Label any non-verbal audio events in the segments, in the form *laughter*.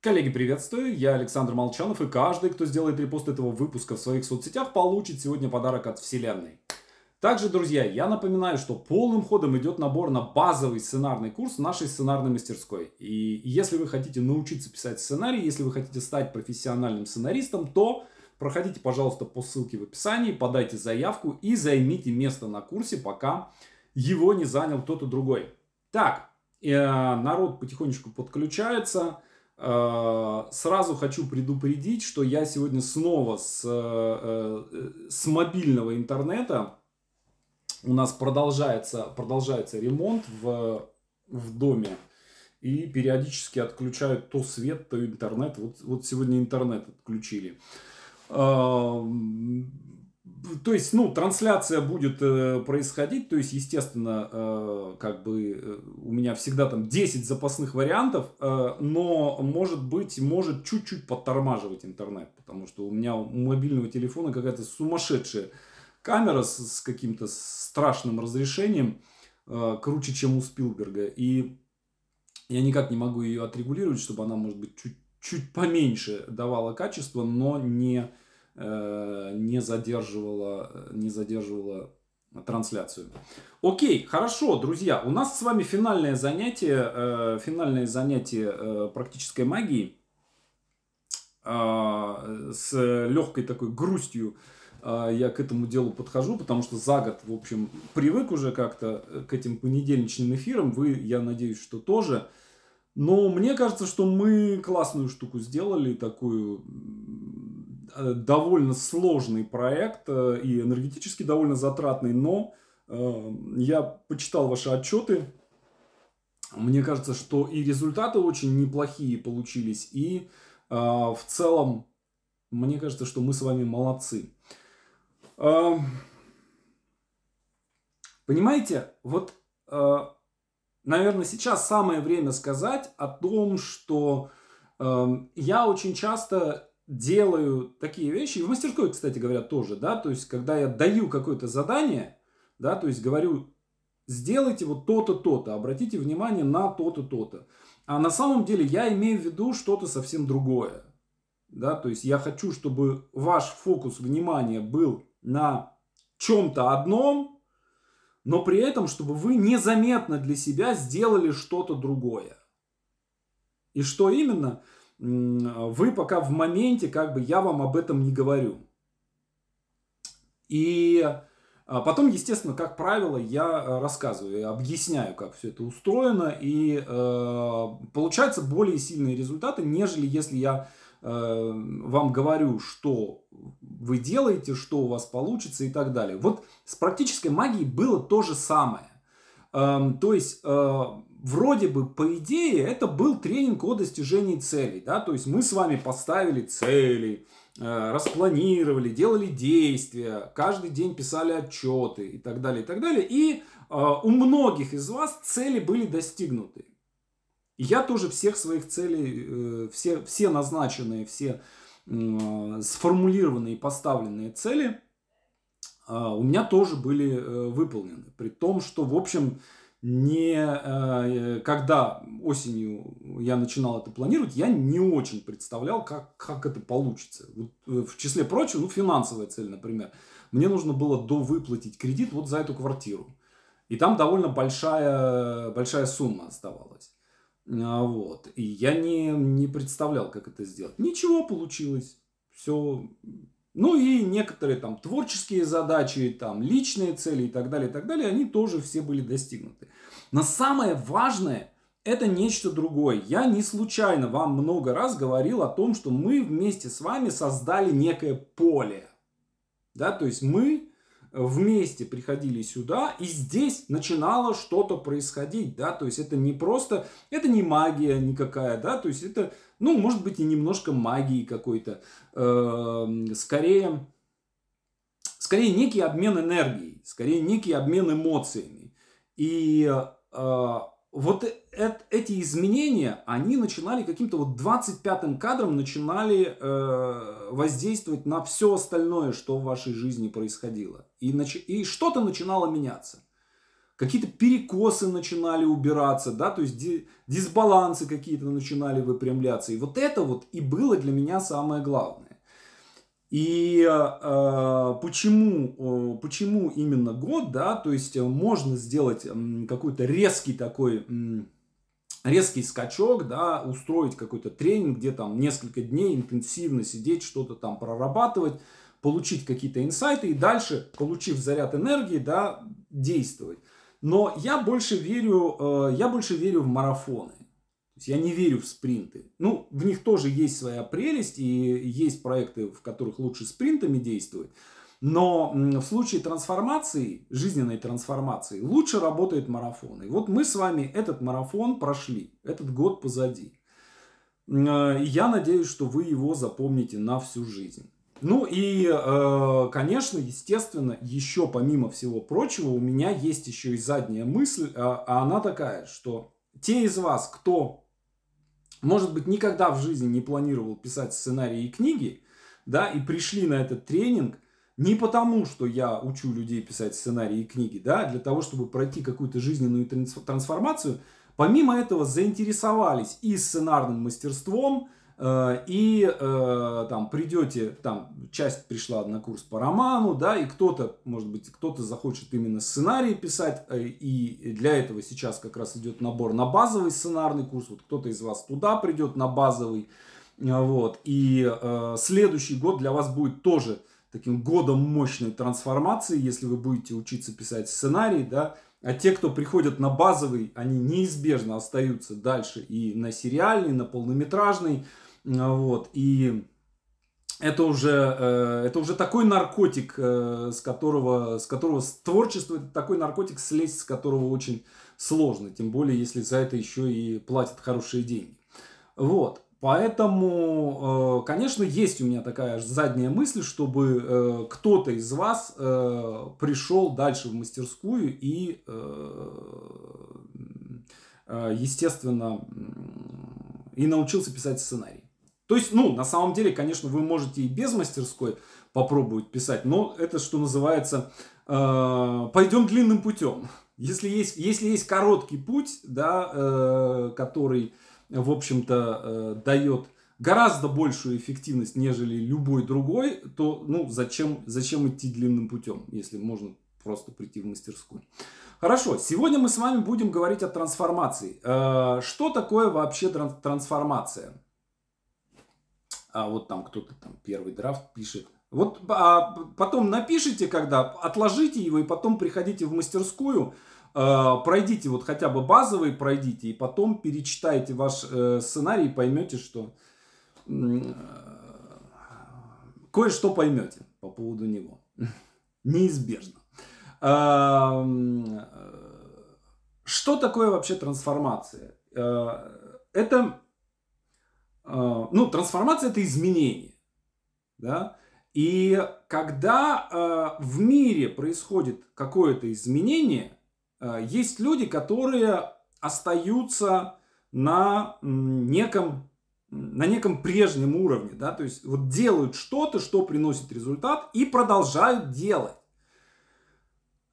Коллеги, приветствую! Я Александр Молчанов, и каждый, кто сделает репост этого выпуска в своих соцсетях, получит сегодня подарок от Вселенной. Также, друзья, я напоминаю, что полным ходом идет набор на базовый сценарный курс нашей сценарной мастерской. И если вы хотите научиться писать сценарий, если вы хотите стать профессиональным сценаристом, то проходите, пожалуйста, по ссылке в описании, подайте заявку и займите место на курсе, пока его не занял кто-то другой. Так, э, народ потихонечку подключается. Э, сразу хочу предупредить, что я сегодня снова с, э, э, с мобильного интернета. У нас продолжается, продолжается ремонт в, в доме. И периодически отключают то свет, то интернет. Вот, вот сегодня интернет отключили. Эм, то есть, ну, трансляция будет э, происходить, то есть, естественно, э, как бы э, у меня всегда там 10 запасных вариантов, э, но, может быть, может чуть-чуть подтормаживать интернет, потому что у меня у мобильного телефона какая-то сумасшедшая камера с, с каким-то страшным разрешением, э, круче, чем у Спилберга, и я никак не могу ее отрегулировать, чтобы она, может быть, чуть, чуть поменьше давала качество, но не Э, не задерживала, э, не задерживала трансляцию. Окей, хорошо, друзья, у нас с вами финальное занятие, э, финальное занятие э, практической магии э, с легкой такой грустью а, я к этому делу подхожу, потому что за год, в общем, привык уже как-то э, к этим понедельничным эфирам. Вы, я надеюсь, что тоже. Но мне кажется, что мы классную штуку сделали, такую Э, довольно сложный проект э, и энергетически довольно затратный, но э, я почитал ваши отчеты. Мне кажется, что и результаты очень неплохие получились, и в целом мне кажется, что мы с вами молодцы. Понимаете, вот, наверное, сейчас самое время сказать о том, что я очень часто делаю такие вещи, и в мастерской, кстати говоря, тоже, да, то есть, когда я даю какое-то задание, да, то есть, говорю, сделайте вот то-то, то-то, обратите внимание на то-то, то-то. А на самом деле я имею в виду что-то совсем другое, да, то есть, я хочу, чтобы ваш фокус внимания был на чем-то одном, но при этом, чтобы вы незаметно для себя сделали что-то другое. И что именно – вы пока в моменте, как бы я вам об этом не говорю. И а, потом, естественно, как правило, я э, рассказываю, объясняю, как все это устроено, и э, получаются более сильные результаты, нежели если я э, вам говорю, что вы делаете, что у вас получится и так далее. Вот с практической магией было то же самое. Э, то есть э, вроде бы, по идее, это был тренинг о достижении целей, да, то есть мы с вами поставили цели, э, распланировали, делали действия, каждый день писали отчеты и так далее, и так далее, и э, у многих из вас цели были достигнуты. я тоже всех своих целей, э, все, все назначенные, все сформулированные и поставленные цели у меня тоже были выполнены. При том, что, в общем, не, э, когда осенью я начинал это планировать, я не очень представлял, как, как это получится. Вот, э, в числе прочего, ну, финансовая цель, например. Мне нужно было довыплатить кредит вот за эту квартиру. И там довольно большая, большая сумма оставалась. А, вот. И я не, не представлял, как это сделать. Ничего получилось. Все ну и некоторые там творческие задачи, там личные цели и так далее, и так далее, они тоже все были достигнуты. Но самое важное – это нечто другое. Я не случайно вам много раз говорил о том, что мы вместе с вами создали некое поле. Да, то есть мы вместе приходили сюда, и здесь начинало что-то происходить, да, то есть это не просто, это не магия никакая, да, то есть это ну, может быть, и немножко магии какой-то. Эм, скорее, скорее некий обмен энергией, скорее некий обмен эмоциями. И э, вот э, эти изменения, они начинали каким-то вот 25-м кадром начинали э, воздействовать на все остальное, что в вашей жизни происходило. и что-то начинало меняться какие-то перекосы начинали убираться, да, то есть дисбалансы какие-то начинали выпрямляться. И вот это вот и было для меня самое главное. И э, э почему, э, почему именно год, да, то есть э, можно сделать какой-то резкий такой... резкий скачок, да, устроить какой-то тренинг, где там несколько дней интенсивно сидеть, что-то там прорабатывать, получить какие-то инсайты и дальше, получив заряд энергии, да, действовать. Но я больше верю, э, я больше верю в марафоны. я не верю в спринты. Ну, в них тоже есть своя прелесть, и есть проекты, в которых лучше спринтами действовать. Но в случае трансформации, жизненной трансформации, лучше работают марафоны. вот мы с вами этот марафон прошли, этот год позади. Э, я надеюсь, что вы его запомните на всю жизнь. Ну и, э, конечно, естественно, еще помимо всего прочего, у меня есть еще и задняя мысль, а, а, она такая, что те из вас, кто, может быть, никогда в жизни не планировал писать сценарии и книги, да, и пришли на этот тренинг, не потому, что я учу людей писать сценарии и книги, да, для того, чтобы пройти какую-то жизненную трансформацию, помимо этого заинтересовались и сценарным мастерством, Э, и э, там придете, там часть пришла на курс по роману, да, и кто-то, может быть, кто-то захочет именно сценарий писать, э, и для этого сейчас как раз идет набор на базовый сценарный курс, вот кто-то из вас туда придет на базовый, вот, и э, следующий год для вас будет тоже таким годом мощной трансформации, если вы будете учиться писать сценарий, да, а те, кто приходят на базовый, они неизбежно остаются дальше и на сериальный, и на полнометражный, а, вот, и это уже, э, это уже такой наркотик, э, с которого, с которого с творчество, это такой наркотик, слезть с которого очень сложно. Тем более, если за это еще и платят хорошие деньги. Вот. Поэтому, э, конечно, есть у меня такая задняя мысль, чтобы кто-то из вас пришел дальше в мастерскую и, естественно, и научился писать сценарий. То есть, ну, на самом деле, конечно, вы можете и без мастерской попробовать писать, но это, что называется, э, пойдем длинным путем. Если есть, если есть короткий путь, да, э, который, в общем-то, э, дает гораздо большую эффективность, нежели любой другой, то, ну, зачем, зачем идти длинным путем, если можно просто прийти в мастерскую. Хорошо, сегодня мы с вами будем говорить о трансформации. Э, что такое вообще трансформация? а вот там кто-то там первый драфт пишет. Вот а потом напишите, когда отложите его и потом приходите в мастерскую, э, пройдите вот хотя бы базовый, пройдите и потом перечитайте ваш э, сценарий и поймете, что э, кое-что поймете по поводу него. *laughs* Неизбежно. А, э, что такое вообще трансформация? Э, это Э, ну, трансформация – это изменение. Да? И когда э, в мире происходит какое-то изменение, э, есть люди, которые остаются на неком, на неком прежнем уровне. Да? То есть вот делают что-то, что приносит результат, и продолжают делать.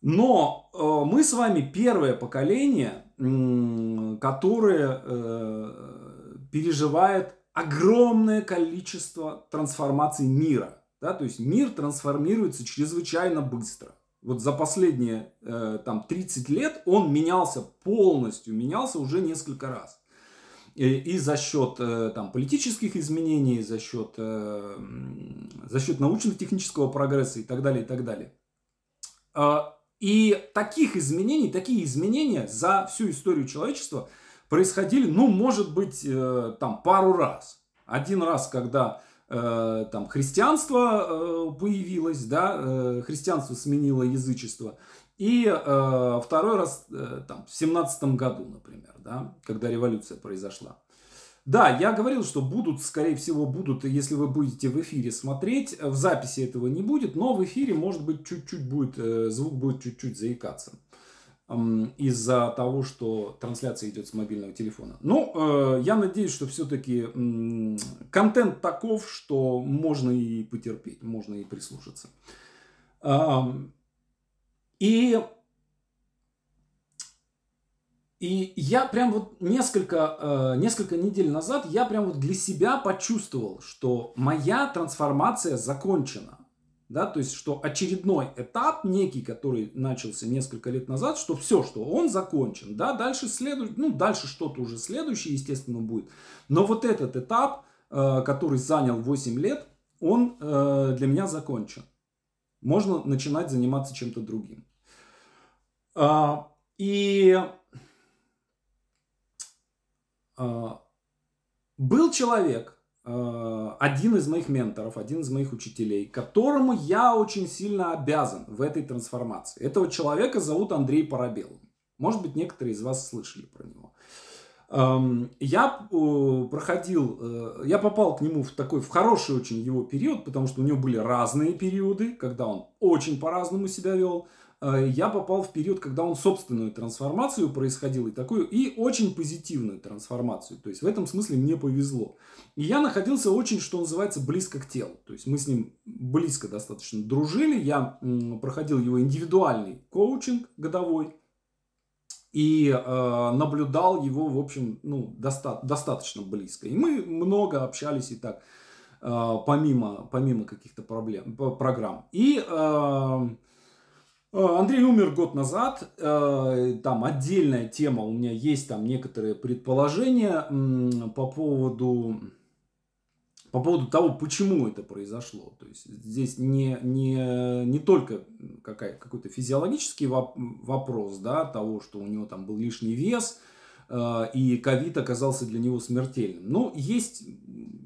Но э, мы с вами первое поколение, э, которое э, переживает огромное количество трансформаций мира. Да? То есть мир трансформируется чрезвычайно быстро. Вот за последние э, там, 30 лет он менялся полностью, менялся уже несколько раз. И, и за счет э, там, политических изменений, за счет, э, за счет научно-технического прогресса и так далее, и так далее. А, и таких изменений, такие изменения за всю историю человечества – происходили, ну, может быть, э, там пару раз. Один раз, когда э, там христианство э, появилось, да, христианство сменило язычество. И э, второй раз э, там, в семнадцатом году, например, да, когда революция произошла. Да, я говорил, что будут, скорее всего, будут, если вы будете в эфире смотреть, в записи этого не будет, но в эфире, может быть, чуть-чуть будет, звук будет чуть-чуть заикаться из-за того, что трансляция идет с мобильного телефона. Но ну, э, я надеюсь, что все-таки э, контент таков, что можно и потерпеть, можно и прислушаться. Э, и, и я прям вот несколько, э, несколько недель назад, я прям вот для себя почувствовал, что моя трансформация закончена да, то есть, что очередной этап некий, который начался несколько лет назад, что все, что он закончен, да, дальше следует, ну, дальше что-то уже следующее, естественно, будет. Но вот этот этап, э, который занял 8 лет, он э, для меня закончен. Можно начинать заниматься чем-то другим. Э, и э, был человек, Э, один из моих менторов, один из моих учителей, которому я очень сильно обязан в этой трансформации. Этого человека зовут Андрей Парабел. Может быть, некоторые из вас слышали про него. Эм, я э, проходил, э, я попал к нему в такой, в хороший очень его период, потому что у него были разные периоды, когда он очень по-разному себя вел. Э, я попал в период, когда он собственную трансформацию происходил и такую, и очень позитивную трансформацию. То есть в этом смысле мне повезло. И я находился очень, что называется, близко к телу. То есть мы с ним близко достаточно дружили. Я проходил его индивидуальный коучинг годовой и э, наблюдал его, в общем, ну, доста- достаточно близко. И мы много общались и так, э, помимо, помимо каких-то проблем, программ. И э, Э, Андрей умер год назад, э, там отдельная тема, у меня есть там некоторые предположения по поводу, по поводу того, почему это произошло. То есть здесь не, не, не только какая, какой-то физиологический вопрос, да, того, что у него там был лишний вес, э, и ковид оказался для него смертельным. Но ну, есть,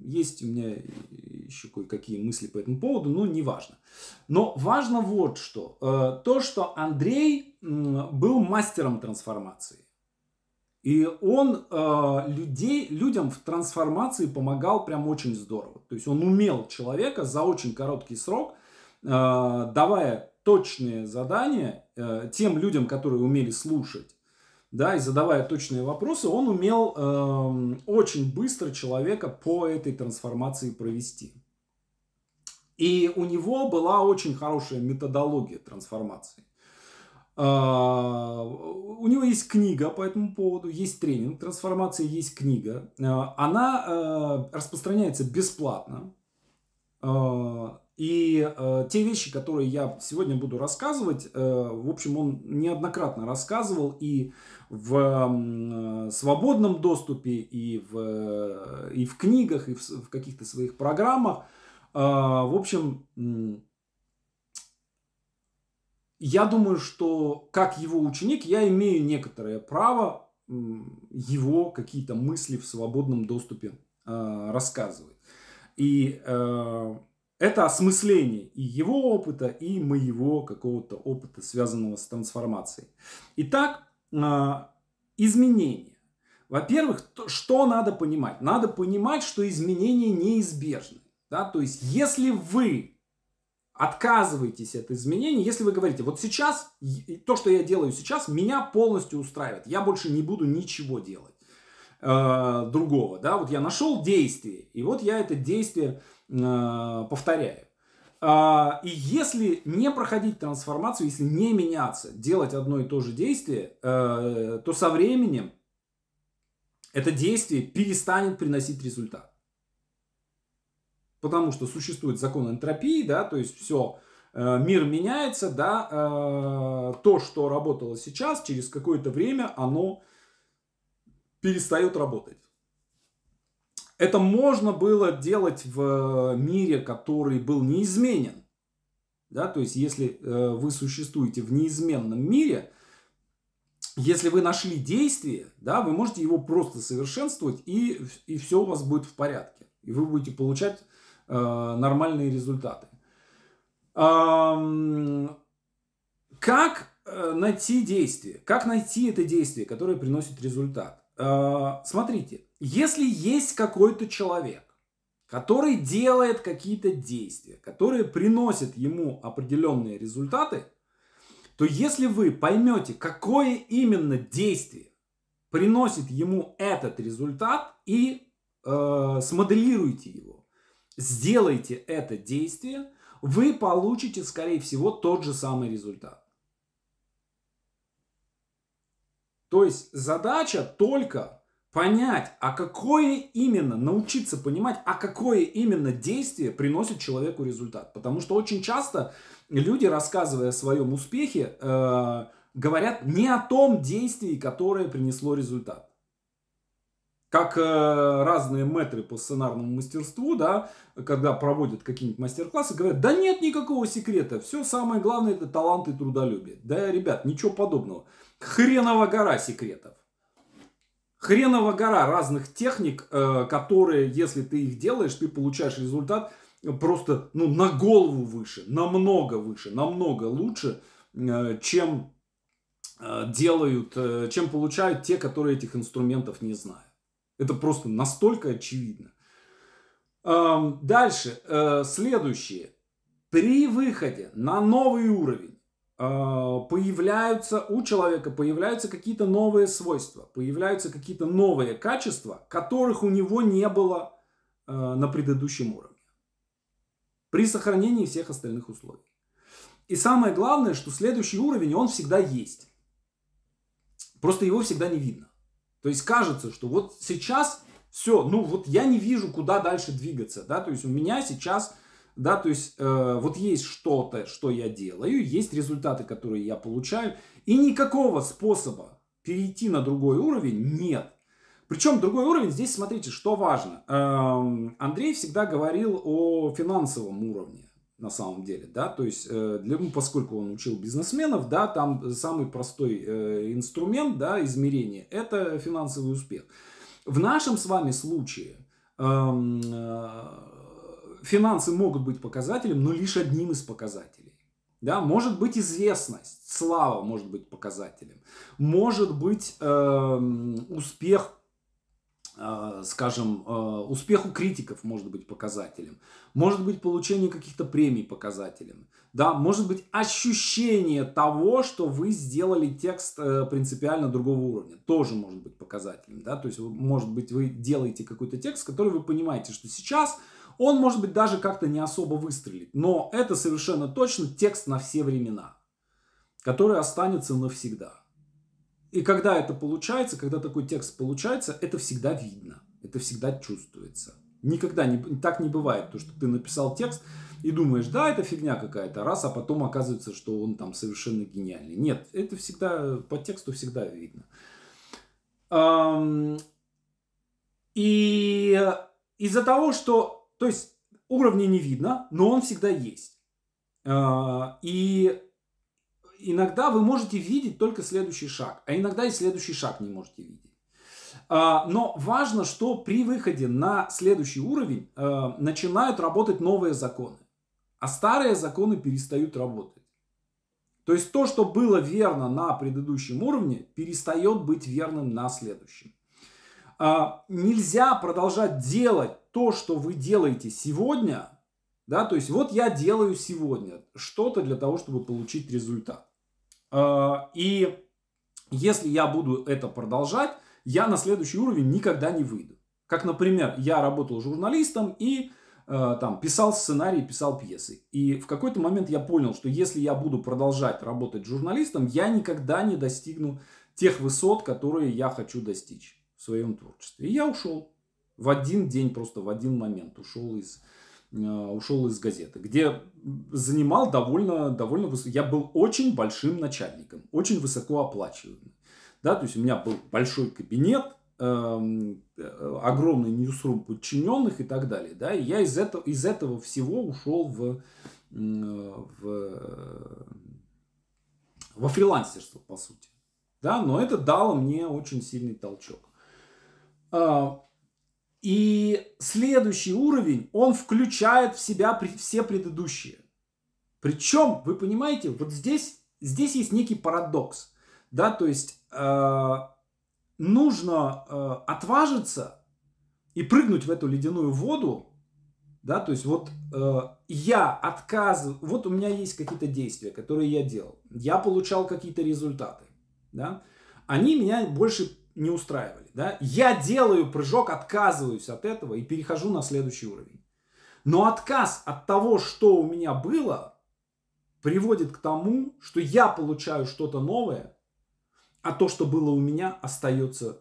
есть у меня еще кое-какие мысли по этому поводу, но не важно. Но важно вот что. Э, то, что Андрей был мастером трансформации. И он э, людей, людям в трансформации помогал прям очень здорово. То есть он умел человека за очень короткий срок, э, давая точные задания тем людям, которые умели слушать, да, и задавая точные вопросы, он умел э, очень быстро человека по этой трансформации провести. И у него была очень хорошая методология трансформации. А, у него есть книга по этому поводу, есть тренинг трансформации, есть книга. А, она э, распространяется бесплатно. А, и э, те вещи, которые я сегодня буду рассказывать, э, в общем, он неоднократно рассказывал и в э, свободном доступе, и в, э, и в книгах, и в, в каких-то своих программах. А, в общем, я думаю, что как его ученик я имею некоторое право его какие-то мысли в свободном доступе а, рассказывать. И э, это осмысление и его опыта, и моего какого-то опыта, связанного с трансформацией. Итак, а, изменения. Во-первых, что надо понимать? Надо понимать, что изменения неизбежны. Да? То есть, если вы отказываетесь от изменений, если вы говорите, вот сейчас, то, что я делаю сейчас, меня полностью устраивает, я больше не буду ничего делать э, другого, да, вот я нашел действие, и вот я это действие э, повторяю. Э, и если не проходить трансформацию, если не меняться, делать одно и то же действие, э, то со временем это действие перестанет приносить результат потому что существует закон энтропии, да, то есть все, э, мир меняется, да, э, то, что работало сейчас, через какое-то время оно перестает работать. Это можно было делать в э, мире, который был неизменен. Да, то есть, если вы существуете в неизменном мире, если вы нашли действие, да, вы можете его просто совершенствовать, и, и все у вас будет в порядке. И вы будете получать Э, нормальные результаты. Как э, найти действие? Как найти это действие, которое приносит результат? Э, смотрите, если есть какой-то человек, который делает какие-то действия, которые приносят ему определенные результаты, то если вы поймете, какое именно действие приносит ему этот результат и э, смоделируете его, Сделайте это действие, вы получите, скорее всего, тот же самый результат. То есть задача только понять, а какое именно, научиться понимать, а какое именно действие приносит человеку результат. Потому что очень часто люди, рассказывая о своем успехе, э, говорят не о том действии, которое принесло результат как э, разные метры по сценарному мастерству, да, когда проводят какие-нибудь мастер-классы, говорят, да нет никакого секрета, все самое главное это талант и трудолюбие. Да, ребят, ничего подобного. Хренова гора секретов. Хренова гора разных техник, э, которые, если ты их делаешь, ты получаешь результат просто ну, на голову выше, намного выше, намного лучше, э, чем делают, чем получают те, которые этих инструментов не знают. Это просто настолько очевидно. Дальше, э, следующее. При выходе на новый уровень э, появляются у человека появляются какие-то новые свойства, появляются какие-то новые качества, которых у него не было э, на предыдущем уровне. При сохранении всех остальных условий. И самое главное, что следующий уровень, он всегда есть. Просто его всегда не видно. То есть кажется, что вот сейчас все, ну вот я не вижу, куда дальше двигаться, да, то есть у меня сейчас, да, то есть э, вот есть что-то, что я делаю, есть результаты, которые я получаю, и никакого способа перейти на другой уровень нет. Причем другой уровень, здесь смотрите, что важно. Э, Андрей всегда говорил о финансовом уровне на самом деле, да, то есть, э, для, ну, поскольку он учил бизнесменов, да, там самый простой э, инструмент, да, измерение, это финансовый успех. В нашем с вами случае э, э, финансы могут быть показателем, но лишь одним из показателей. Да, может быть известность, слава может быть показателем, может быть э, успех Э, скажем, э, успеху критиков может быть показателем, может быть получение каких-то премий показателем, да, может быть ощущение того, что вы сделали текст э, принципиально другого уровня, тоже может быть показателем, да, то есть может быть вы делаете какой-то текст, который вы понимаете, что сейчас он может быть даже как-то не особо выстрелит, но это совершенно точно текст на все времена, который останется навсегда. И когда это получается, когда такой текст получается, это всегда видно, это всегда чувствуется. Никогда не, так не бывает, то, что ты написал текст и думаешь, да, это фигня какая-то, раз, а потом оказывается, что он там совершенно гениальный. Нет, это всегда по тексту всегда видно. И из-за того, что, то есть уровня не видно, но он всегда есть. А, и иногда вы можете видеть только следующий шаг, а иногда и следующий шаг не можете видеть. А, но важно, что при выходе на следующий уровень э, начинают работать новые законы, а старые законы перестают работать. То есть то, что было верно на предыдущем уровне, перестает быть верным на следующем. А, нельзя продолжать делать то, что вы делаете сегодня, да, то есть вот я делаю сегодня что-то для того, чтобы получить результат. А, и если я буду это продолжать, я на следующий уровень никогда не выйду. Как, например, я работал журналистом и э, там, писал сценарий, писал пьесы. И в какой-то момент я понял, что если я буду продолжать работать журналистом, я никогда не достигну тех высот, которые я хочу достичь в своем творчестве. И я ушел. В один день, просто в один момент ушел из а, ушел из газеты, где занимал довольно, довольно высоко. Я был очень большим начальником, очень высоко оплачиваемым. Да, то есть у меня был большой кабинет, эм, э, огромный ньюсрум подчиненных и так далее. Да, и я из этого, из этого всего ушел в, в, во фрилансерство, по сути. Да, но это дало мне очень сильный толчок. А, и следующий уровень, он включает в себя все предыдущие. Причем, вы понимаете, вот здесь, здесь есть некий парадокс. Да, то есть э, нужно э, отважиться и прыгнуть в эту ледяную воду. Да, то есть вот э, я отказываю, вот у меня есть какие-то действия, которые я делал. Я получал какие-то результаты. Да? Они меня больше не устраивали. Да? Я делаю прыжок, отказываюсь от этого и перехожу на следующий уровень. Но отказ от того, что у меня было, приводит к тому, что я получаю что-то новое, а то, что было у меня, остается.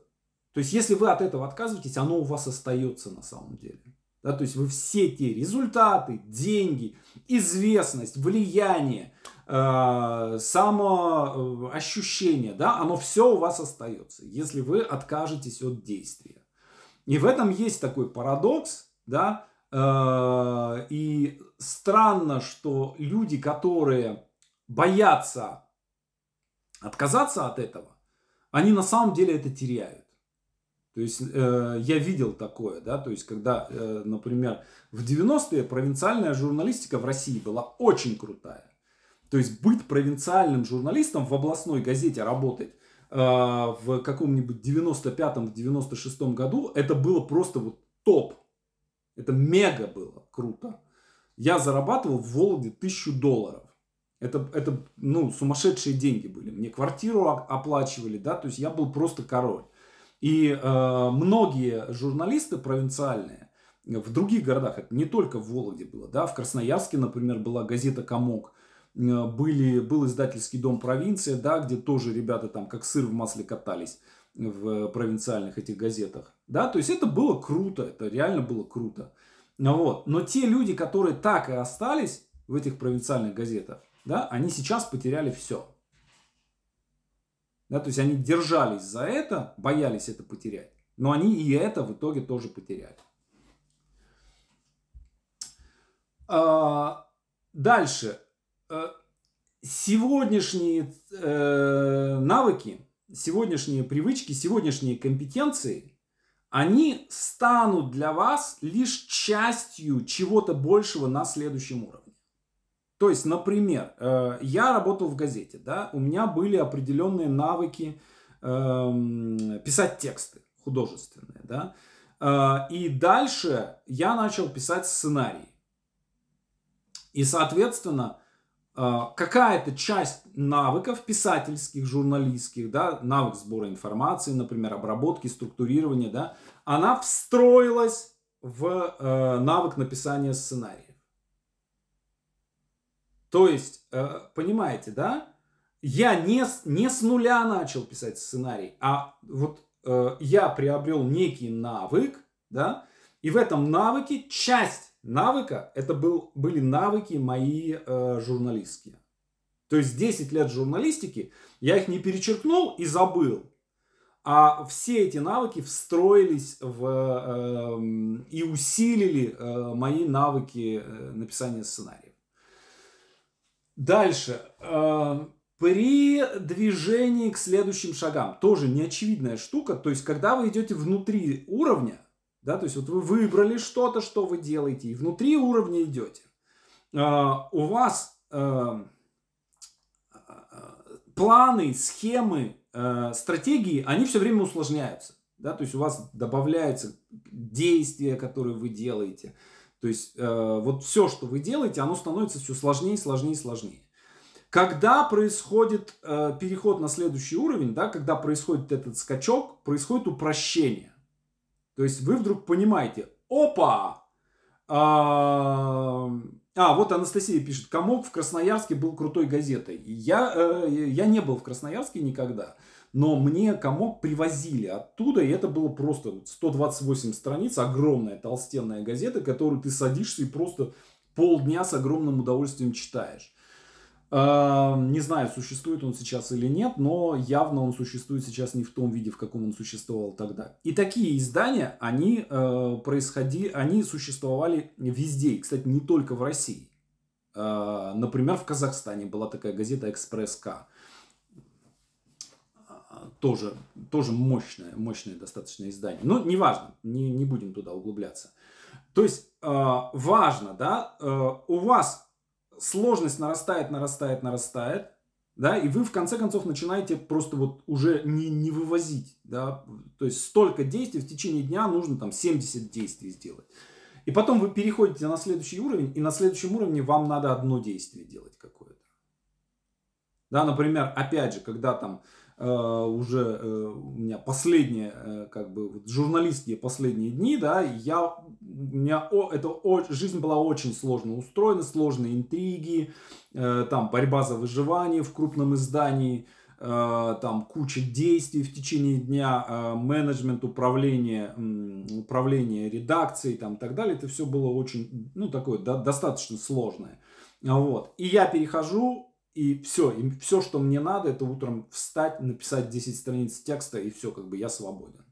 То есть, если вы от этого отказываетесь, оно у вас остается на самом деле. Да, то есть вы все те результаты, деньги, известность, влияние, э, самоощущение, да, оно все у вас остается, если вы откажетесь от действия. И в этом есть такой парадокс, да, э, и странно, что люди, которые боятся отказаться от этого, они на самом деле это теряют. То есть э, я видел такое, да, то есть когда, э, например, в 90-е провинциальная журналистика в России была очень крутая. То есть быть провинциальным журналистом в областной газете работать э, в каком-нибудь 95-96 году, это было просто вот топ. Это мега было круто. Я зарабатывал в Вологде тысячу долларов. Это, это, ну, сумасшедшие деньги были. Мне квартиру оплачивали, да, то есть я был просто король. И э, многие журналисты провинциальные э, в других городах, это не только в Вологде было, да, в Красноярске, например, была газета «Комок», Э, были, был издательский дом «Провинция», да, где тоже ребята там как сыр в масле катались в провинциальных этих газетах. Да, то есть это было круто, это реально было круто. Ну вот. Но те люди, которые так и остались в этих провинциальных газетах, да, они сейчас потеряли все. Да, то есть они держались за это, боялись это потерять. Но они и это в итоге тоже потеряли. А, дальше. Э, сегодняшние э, навыки, сегодняшние привычки, сегодняшние компетенции, они станут для вас лишь частью чего-то большего на следующем уровне. То есть, например, э, я работал в газете, да, у меня были определенные навыки эм, писать тексты художественные, да, и дальше я начал писать сценарии, И, соответственно, Э, какая-то часть навыков писательских, журналистских, да, навык сбора информации, например, обработки, структурирования, да, она встроилась в э, навык написания сценариев. То есть, э, понимаете, да, я не, не с нуля начал писать сценарий, а вот э, я приобрел некий навык, да, и в этом навыке часть навыка это был, были навыки мои э, журналистские. То есть 10 лет журналистики, я их не перечеркнул и забыл. А все эти навыки встроились в, э, и усилили э, мои навыки э, написания сценариев. Дальше. Э, при движении к следующим шагам. Тоже неочевидная штука. То есть, когда вы идете внутри уровня, да, то есть вот вы выбрали что-то, что вы делаете, и внутри уровня идете. А, у вас э, э, планы, схемы, э, стратегии, они все время усложняются. Да, то есть у вас добавляются действия, которые вы делаете. То есть э, вот все, что вы делаете, оно становится все сложнее, сложнее, сложнее. Когда происходит э, переход на следующий уровень, да, когда происходит этот скачок, происходит упрощение. То есть вы вдруг понимаете, опа! А, а вот Анастасия пишет, комок в Красноярске был крутой газетой. Я, э, я не был в Красноярске никогда, но мне комок привозили оттуда, и это было просто 128 страниц, огромная толстенная газета, которую ты садишься и просто полдня с огромным удовольствием читаешь. Эм, не знаю, существует он сейчас или нет, но явно он существует сейчас не в том виде, в каком он существовал тогда. И такие издания, они, э, происходили, они существовали везде, кстати, не только в России. Э, например, в Казахстане была такая газета «Экспресс-К». Э, тоже, тоже мощное, мощное достаточно издание. Но ну, неважно, не, не будем туда углубляться. То есть важно, да, у вас сложность нарастает, нарастает, нарастает, да, и вы в конце концов начинаете просто вот уже не, не вывозить, да, то есть столько действий в течение дня нужно там 70 действий сделать. И потом вы переходите на следующий уровень, и на следующем уровне вам надо одно действие делать какое-то. Да, например, опять же, когда там Э, уже э, у меня последние, э, как бы, вот журналистские последние дни, да, я, у меня, о, это, о, жизнь была очень сложно устроена, сложные интриги, там, борьба за выживание в крупном издании, там куча действий в течение дня, менеджмент, управление, управление редакцией там, и так далее. Это все было очень, ну, такое да, достаточно сложное. Вот. И я перехожу и все, и все, что мне надо, это утром встать, написать 10 страниц текста, и все, как бы я свободен.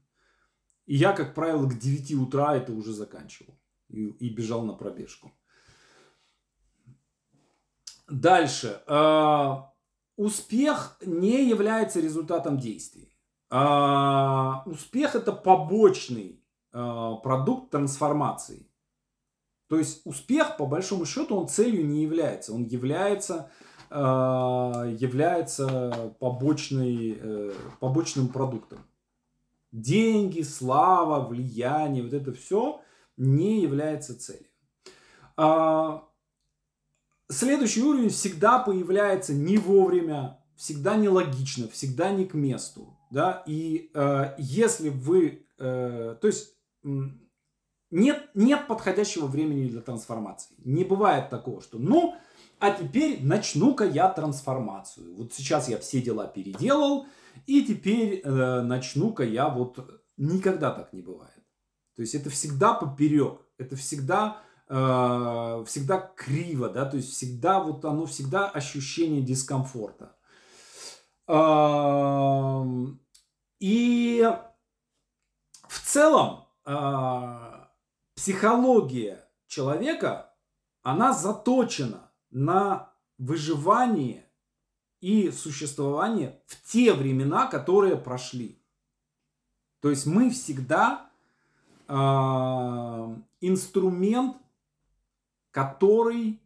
И я, как правило, к 9 утра это уже заканчивал и, и бежал на пробежку. Дальше. А, успех не является результатом действий. А, успех это побочный а, продукт трансформации. То есть успех, по большому счету, он целью не является. Он является Э, является побочной, э, побочным продуктом. Деньги, слава, влияние, вот это все не является целью. А, следующий уровень всегда появляется не вовремя, всегда нелогично, всегда не к месту. Да? И э, если вы... Э, то есть нет, нет подходящего времени для трансформации. Не бывает такого, что ну а теперь начну-ка я трансформацию. Вот сейчас я все дела переделал, и теперь э, начну-ка я вот... Никогда так не бывает. То есть это всегда поперек, это всегда, э, всегда криво, да, то есть всегда вот оно, всегда ощущение дискомфорта. Э, и в целом э, психология человека, она заточена на выживание и существование в те времена, которые прошли. То есть мы всегда э, инструмент, который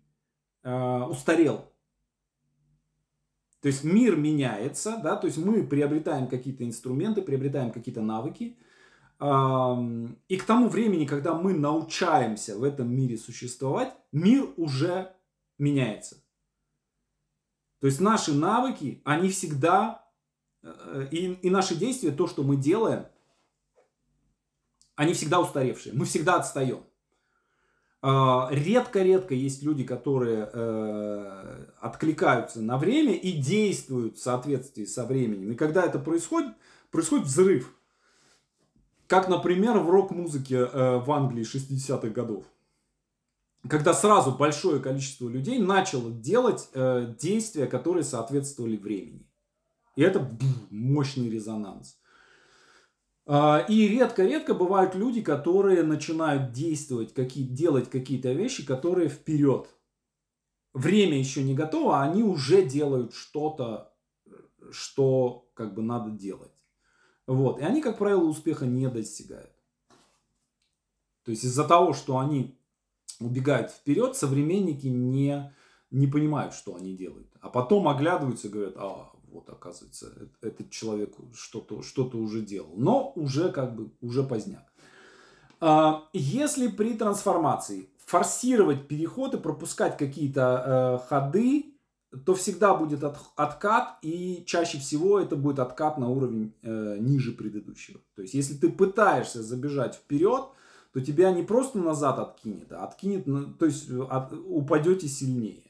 э, устарел. То есть мир меняется, да, то есть мы приобретаем какие-то инструменты, приобретаем какие-то навыки. И к тому времени, когда мы научаемся в этом мире существовать, мир уже меняется. То есть наши навыки, они всегда, э, и, и наши действия, то, что мы делаем, они всегда устаревшие, мы всегда отстаем. А, редко-редко есть люди, которые э, откликаются на время и действуют в соответствии со временем. И когда это происходит, происходит взрыв. Как, например, в рок-музыке э, в Англии 60-х годов когда сразу большое количество людей начало делать э, действия, которые соответствовали времени. И это бф, мощный резонанс. А, и редко-редко бывают люди, которые начинают действовать, какие, делать какие-то вещи, которые вперед. Время еще не готово, а они уже делают что-то, что как бы надо делать. Вот. И они, как правило, успеха не достигают. То есть из-за того, что они убегают вперед, современники не, не понимают, что они делают. А потом оглядываются и говорят, а вот оказывается, э, этот человек что-то что уже делал. Но уже как бы, уже поздняк. А, если при трансформации форсировать переходы, пропускать какие-то э, ходы, то всегда будет откат, и чаще всего это будет откат на уровень э, ниже предыдущего. То есть, если ты пытаешься забежать вперед, то тебя не просто назад откинет, а откинет, то есть э, от, упадете сильнее.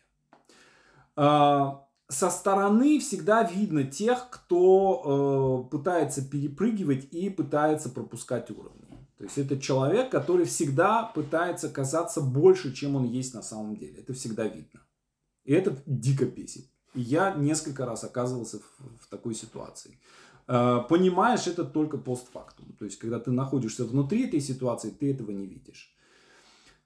А, со стороны всегда видно тех, кто э, пытается перепрыгивать и пытается пропускать уровни. То есть это человек, который всегда пытается казаться больше, чем он есть на самом деле. Это всегда видно. И это дико бесит. И я несколько раз оказывался в, в такой ситуации. Э, понимаешь это только постфактум. То есть, когда ты находишься внутри этой ситуации, ты этого не видишь.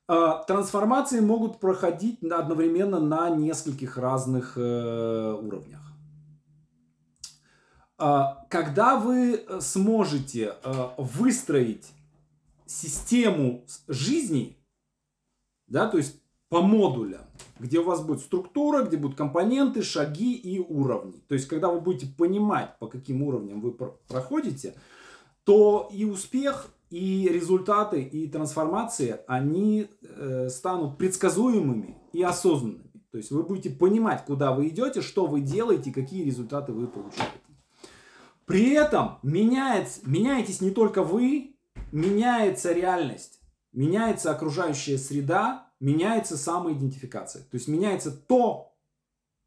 Э, трансформации могут проходить одновременно на нескольких разных э, уровнях. Когда вы сможете выстроить систему жизни, да, то есть по модулям, где у вас будет структура, где будут компоненты, шаги и уровни. То есть, когда вы будете понимать, по каким уровням вы проходите, то и успех, и результаты, и трансформации, они э, станут предсказуемыми и осознанными. То есть вы будете понимать, куда вы идете, что вы делаете, какие результаты вы получаете. При этом меняется, меняетесь не только вы, меняется реальность, меняется окружающая среда, меняется самоидентификация. То есть меняется то,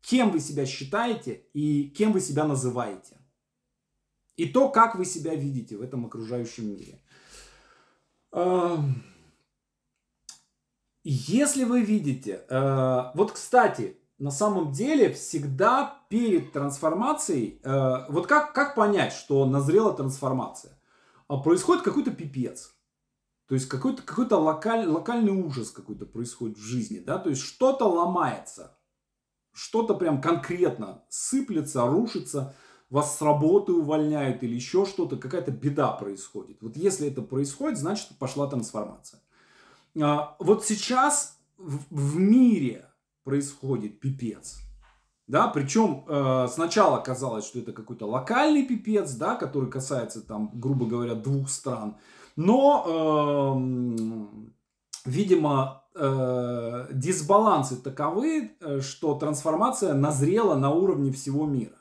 кем вы себя считаете и кем вы себя называете. И то, как вы себя видите в этом окружающем мире. Если вы видите, э, вот кстати, на самом деле всегда перед трансформацией, э, вот как, как понять, что назрела трансформация? А, происходит какой-то пипец. То есть какой-то какой, -то, какой локаль, локальный ужас какой-то происходит в жизни, да, то есть что-то ломается, что-то прям конкретно сыплется, рушится, вас с работы увольняют или еще что-то, какая-то беда происходит. Вот если это происходит, значит пошла трансформация. А, вот сейчас в, в мире происходит пипец. Да, причем э, сначала казалось, что это какой-то локальный пипец, да, который касается там, грубо говоря, двух стран. Но, эм, видимо, э, дисбалансы таковы, э, что трансформация назрела на уровне всего мира.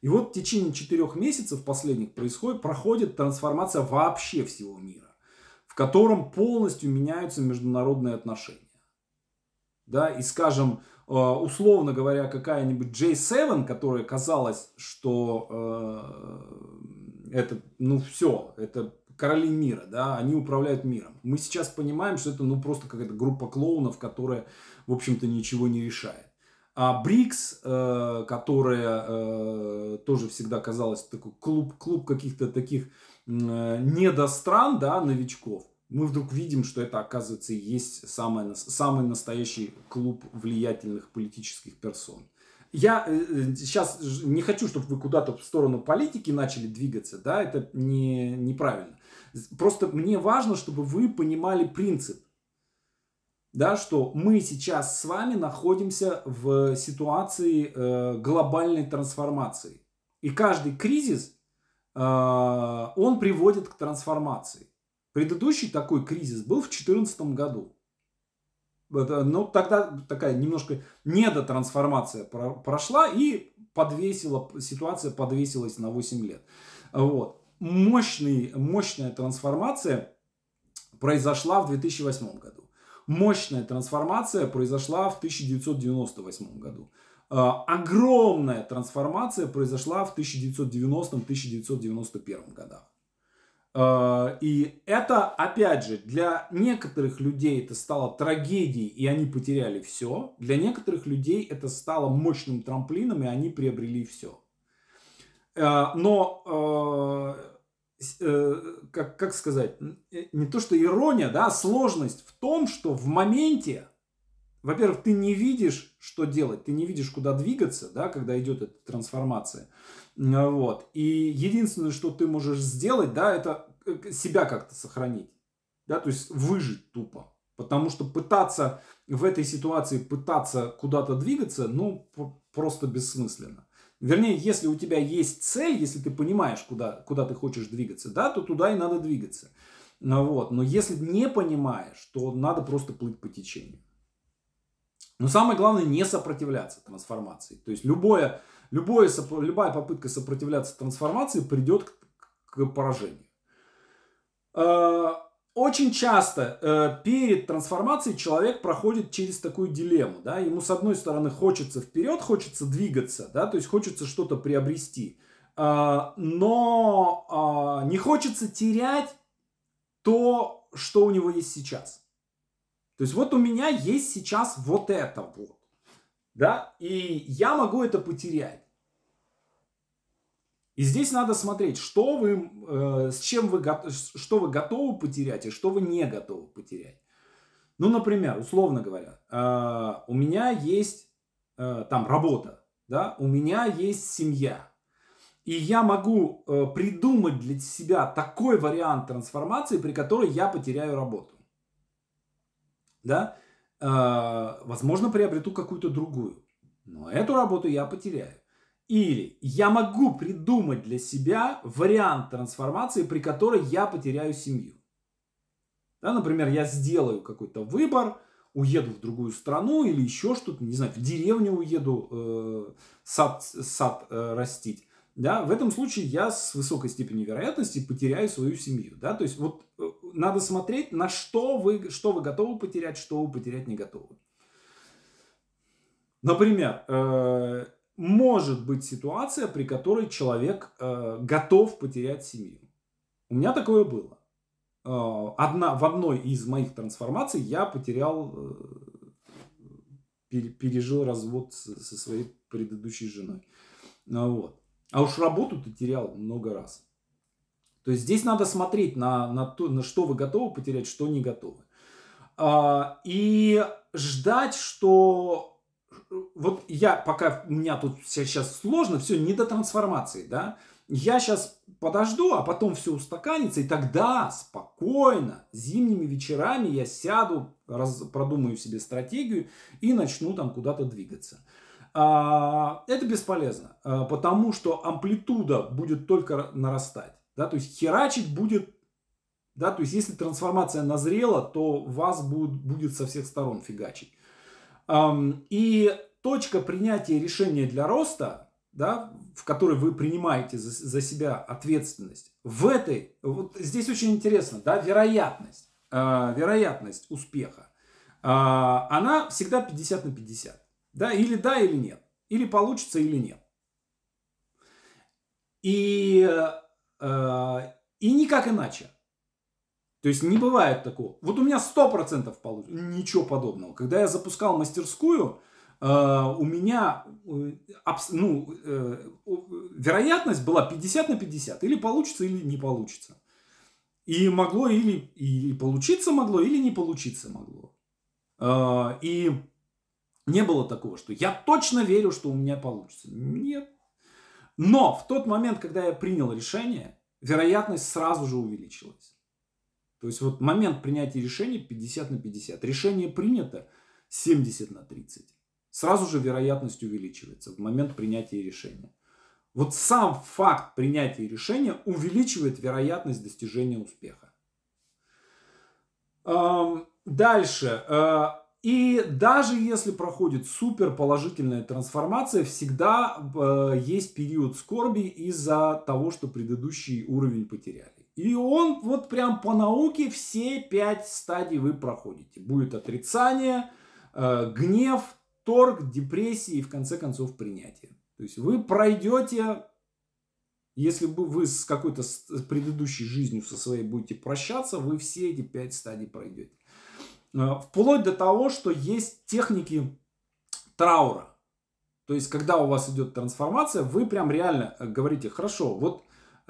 И вот в течение четырех месяцев последних происходит, проходит трансформация вообще всего мира, в котором полностью меняются международные отношения. Да, и скажем, э, условно говоря, какая-нибудь J7, которая казалась, что э, это, ну все, это короли мира, да, они управляют миром. Мы сейчас понимаем, что это ну просто какая-то группа клоунов, которая, в общем-то, ничего не решает. А БРИКС, э, которая э, тоже всегда казалась такой клуб, клуб каких-то таких э, недостран, да, новичков, мы вдруг видим, что это, оказывается, и есть самый, самый настоящий клуб влиятельных политических персон. Я э, сейчас не хочу, чтобы вы куда-то в сторону политики начали двигаться, да, это не, неправильно. Просто мне важно, чтобы вы понимали принцип. Да, что мы сейчас с вами находимся в ситуации э, глобальной трансформации. И каждый кризис, э, он приводит к трансформации. Предыдущий такой кризис был в 2014 году. Ну, тогда такая немножко недотрансформация прошла и подвесила, ситуация подвесилась на 8 лет. Вот мощный, мощная трансформация произошла в 2008 году. Мощная трансформация произошла в 1998 году. А, огромная трансформация произошла в 1990-1991 годах. А, и это, опять же, для некоторых людей это стало трагедией, и они потеряли все. Для некоторых людей это стало мощным трамплином, и они приобрели все. Э, но э, э, как, как сказать, не то что ирония, да, а сложность в том, что в моменте, во-первых, ты не видишь, что делать, ты не видишь, куда двигаться, да, когда идет эта трансформация. Вот. И единственное, что ты можешь сделать, да, это себя как-то сохранить, да, то есть выжить тупо. Потому что пытаться в этой ситуации, пытаться куда-то двигаться, ну, просто бессмысленно. Вернее, если у тебя есть цель, если ты понимаешь, куда, куда ты хочешь двигаться, да, то туда и надо двигаться. Ну, вот. Но если не понимаешь, то надо просто плыть по течению. Но самое главное не сопротивляться трансформации. То есть любое, любое, любая попытка сопротивляться трансформации придет к, к поражению. А, очень часто э, перед трансформацией человек проходит через такую дилемму, да, ему с одной стороны хочется вперед, хочется двигаться, да, то есть хочется что-то приобрести, э, но э, не хочется терять то, что у него есть сейчас. То есть вот у меня есть сейчас вот это вот, да, и я могу это потерять. И здесь надо смотреть, что вы, э, с чем вы, что вы готовы потерять и что вы не готовы потерять. Ну, например, условно говоря, э, у меня есть э, там работа, да, у меня есть семья. И я могу э, придумать для себя такой вариант трансформации, при которой я потеряю работу. Да? Э, возможно, приобрету какую-то другую. Но эту работу я потеряю. Или я могу придумать для себя вариант трансформации, при которой я потеряю семью. Да, например, я сделаю какой-то выбор, уеду в другую страну или еще что-то, не знаю, в деревню уеду э, сад, сад э, растить. Да, в этом случае я с высокой степенью вероятности потеряю свою семью. Да? То есть вот э, надо смотреть, на что вы, что вы готовы потерять, что вы потерять не готовы. Например, э, может быть ситуация, при которой человек э, готов потерять семью. У меня такое было. Э, одна, в одной из моих трансформаций я потерял, э, пере, пережил развод со, со своей предыдущей женой. Э, вот. А уж работу ты терял много раз. То есть здесь надо смотреть на, на то, на что вы готовы потерять, что не готовы. А, и ждать, что вот я пока, у меня тут сейчас сложно, все не до трансформации, да, я сейчас подожду, а потом все устаканится, и тогда спокойно, зимними вечерами я сяду, раз, продумаю себе стратегию и начну там куда-то двигаться. А, это бесполезно, а, потому что амплитуда будет только нарастать, да, то есть херачить будет, да, то есть если трансформация назрела, то вас будет, будет со всех сторон фигачить. И точка принятия решения для роста, да, в которой вы принимаете за, за себя ответственность, в этой, вот здесь очень интересно, да, вероятность, а, вероятность успеха, а, она всегда 50 на 50. Да, или да, или нет. Или получится, или нет. И, а, и никак иначе. То есть не бывает такого. Вот у меня 100% получилось Ничего подобного. Когда я запускал мастерскую, Uh, у меня uh, абс- ну, uh, вероятность была 50 на 50. Или получится, или не получится. И могло или, или получиться могло, или не получиться могло. И не было такого, что я точно верю, что у меня получится. Нет. Но в тот момент, когда я принял решение, вероятность сразу же увеличилась. То есть вот момент принятия решения 50 на 50. Решение принято 70 на 30. Сразу же вероятность увеличивается в момент принятия решения. Вот сам факт принятия решения увеличивает вероятность достижения успеха. Дальше. А, и даже если проходит супер положительная трансформация, всегда а, есть период скорби из-за того, что предыдущий уровень потеряли. И он вот прям по науке все пять стадий вы проходите. Будет отрицание, э, гнев, торг, депрессия и в конце концов принятие. То есть вы пройдете, если бы вы с какой-то предыдущей жизнью со своей будете прощаться, вы все эти пять стадий пройдете. Э, вплоть до того, что есть техники траура. То есть, когда у вас идет трансформация, вы прям реально э, говорите, хорошо, вот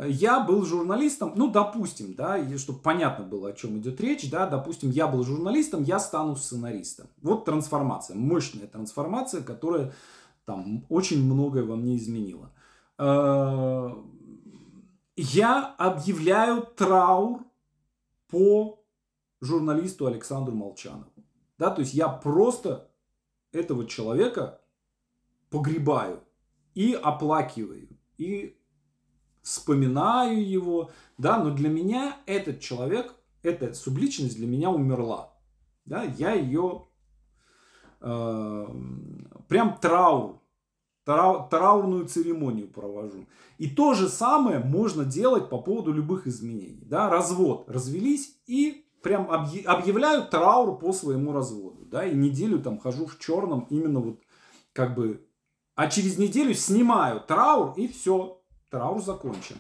я был журналистом, ну, допустим, да, и чтобы понятно было, о чем идет речь, да, допустим, я был журналистом, я стану сценаристом. Вот трансформация, мощная трансформация, которая там очень многое во мне изменила. Э, я объявляю траур по журналисту Александру Молчанову. Да, то есть я просто этого человека погребаю и оплакиваю, и вспоминаю его, да, но для меня этот человек, эта субличность для меня умерла, да, я ее э, прям траур, трау, траурную церемонию провожу. И то же самое можно делать по поводу любых изменений, да, развод, развелись и прям объявляю траур по своему разводу, да, и неделю там хожу в черном именно вот как бы, а через неделю снимаю траур и все, траур закончен.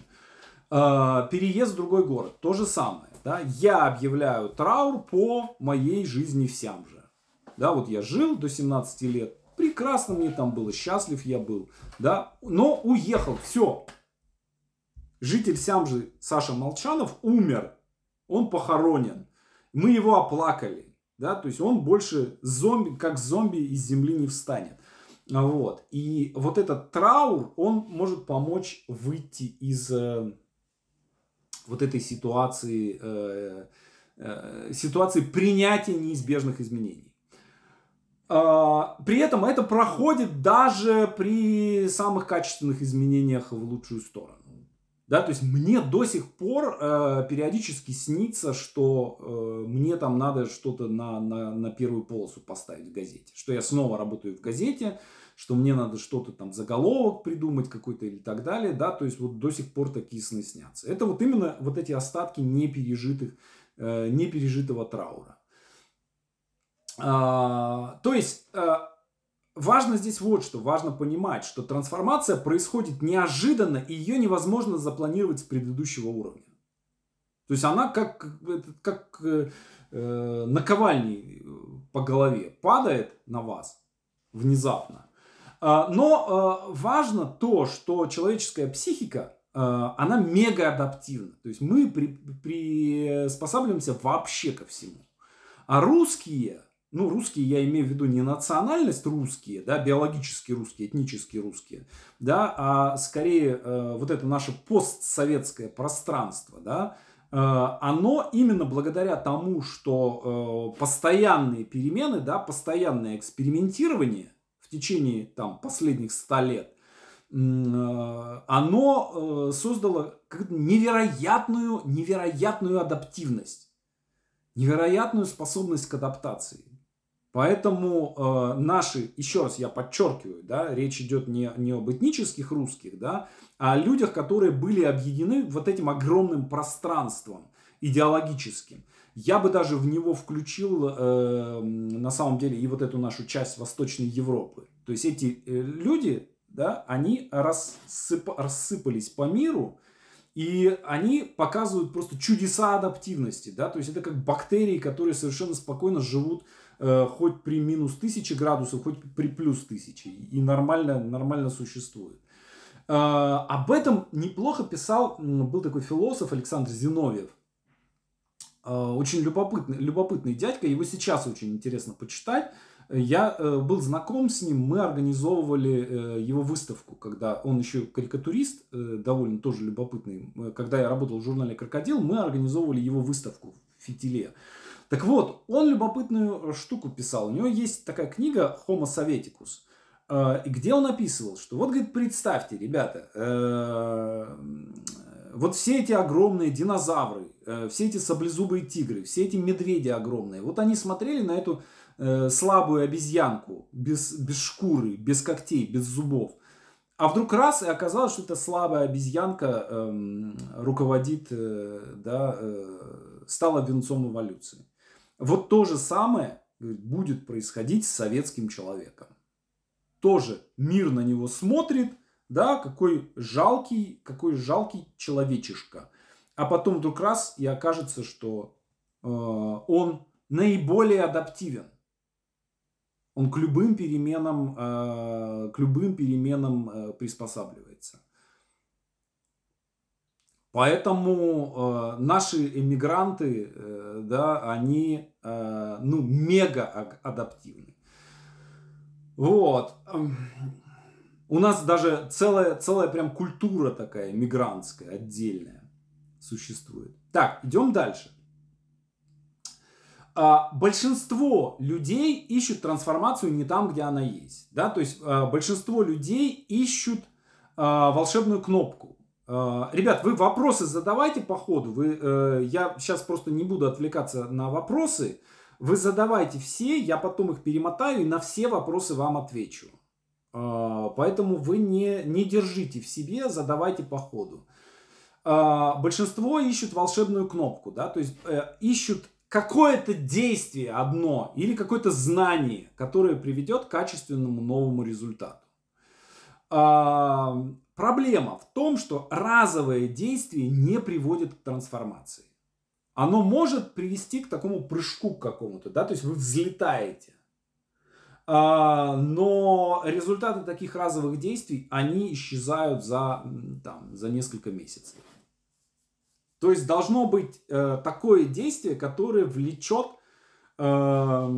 А, переезд в другой город, то же самое. Да? Я объявляю траур по моей жизни всем же. Да, вот я жил до 17 лет, прекрасно мне там было, счастлив я был, да, но уехал, все. Житель Сямжи Саша Молчанов умер, он похоронен, мы его оплакали, да, то есть он больше зомби, как зомби из земли не встанет. А вот. И вот этот траур, он может помочь выйти из э, вот этой ситуации, э, э, ситуации принятия неизбежных изменений. А, при этом это проходит даже при самых качественных изменениях в лучшую сторону. Да, то есть мне до сих пор э, периодически снится, что э, мне там надо что-то на, на, на первую полосу поставить в газете. Что я снова работаю в газете, что мне надо что-то там заголовок придумать какой-то или так далее, да, то есть вот до сих пор такие сны снятся. Это вот именно вот эти остатки непережитых, э, непережитого траура. А, то есть э, важно здесь вот что, важно понимать, что трансформация происходит неожиданно и ее невозможно запланировать с предыдущего уровня. То есть она как, как э, э наковальней э, по голове падает на вас внезапно. А, но а, важно то, что человеческая психика, а, она мега адаптивна. То есть мы при, приспосабливаемся вообще ко всему. А русские, ну, русские я имею в виду не национальность русские, да, биологически русские, этнически русские, да, а скорее э, вот это наше постсоветское пространство, да, э, оно именно благодаря тому, что э, постоянные перемены, да, постоянное экспериментирование – в течение там, последних 100 лет, э, оно э, создало невероятную, невероятную адаптивность, невероятную способность к адаптации. Поэтому э, наши, еще раз я подчеркиваю, да, речь идет не, не об этнических русских, да, а о людях, которые были объединены вот этим огромным пространством идеологическим. Я бы даже в него включил э, на самом деле и вот эту нашу часть Восточной Европы. То есть эти э, люди, да, они рассып, рассыпались по миру, и они показывают просто чудеса адаптивности, да, то есть это как бактерии, которые совершенно спокойно живут э, хоть при минус тысячи градусов, хоть при плюс тысячи и нормально, нормально существуют. Э, об этом неплохо писал, был такой философ Александр Зиновьев, Э, очень любопытный, любопытный дядька, его сейчас очень интересно почитать. Я э, был знаком с ним, мы организовывали э, его выставку, когда он еще карикатурист, довольно тоже любопытный. Когда я работал в журнале «Крокодил», мы организовывали его выставку в Фитиле. Так вот, он любопытную штуку писал. У него есть такая книга «Homo Советикус», где он описывал, что вот, говорит, представьте, ребята, вот все эти огромные динозавры, э, все эти саблезубые тигры, все эти медведи огромные, вот они смотрели на эту э, слабую обезьянку, без, без шкуры, без когтей, без зубов. А вдруг раз, и оказалось, что эта слабая обезьянка эм, руководит, э, да, э, стала венцом эволюции. Вот то же самое будет происходить с советским человеком. Тоже мир на него смотрит – да, какой жалкий, какой жалкий человечишка. А потом вдруг раз и окажется, что э, он наиболее адаптивен. Он к любым переменам, э, к любым переменам э, приспосабливается. Поэтому э, наши эмигранты, э, да, они, э, ну, мега адаптивны. Вот. У нас даже целая, целая прям культура такая мигрантская, отдельная существует. Так, идем дальше. А, большинство людей ищут трансформацию не там, где она есть. Да? То есть а, большинство людей ищут а, волшебную кнопку. А, ребят, вы вопросы задавайте по ходу. Вы, э, я сейчас просто не буду отвлекаться на вопросы. Вы задавайте все, я потом их перемотаю и на все вопросы вам отвечу. А, поэтому вы не, не держите в себе, задавайте по ходу. А, большинство ищут волшебную кнопку, да, то есть э, ищут какое-то действие одно или какое-то знание, которое приведет к качественному новому результату. А, проблема в том, что разовое действие не приводит к трансформации. Оно может привести к такому прыжку какому-то, да, то есть вы взлетаете. А, но результаты таких разовых действий, они исчезают за, там, за несколько месяцев. То есть должно быть э, такое действие, которое влечет э,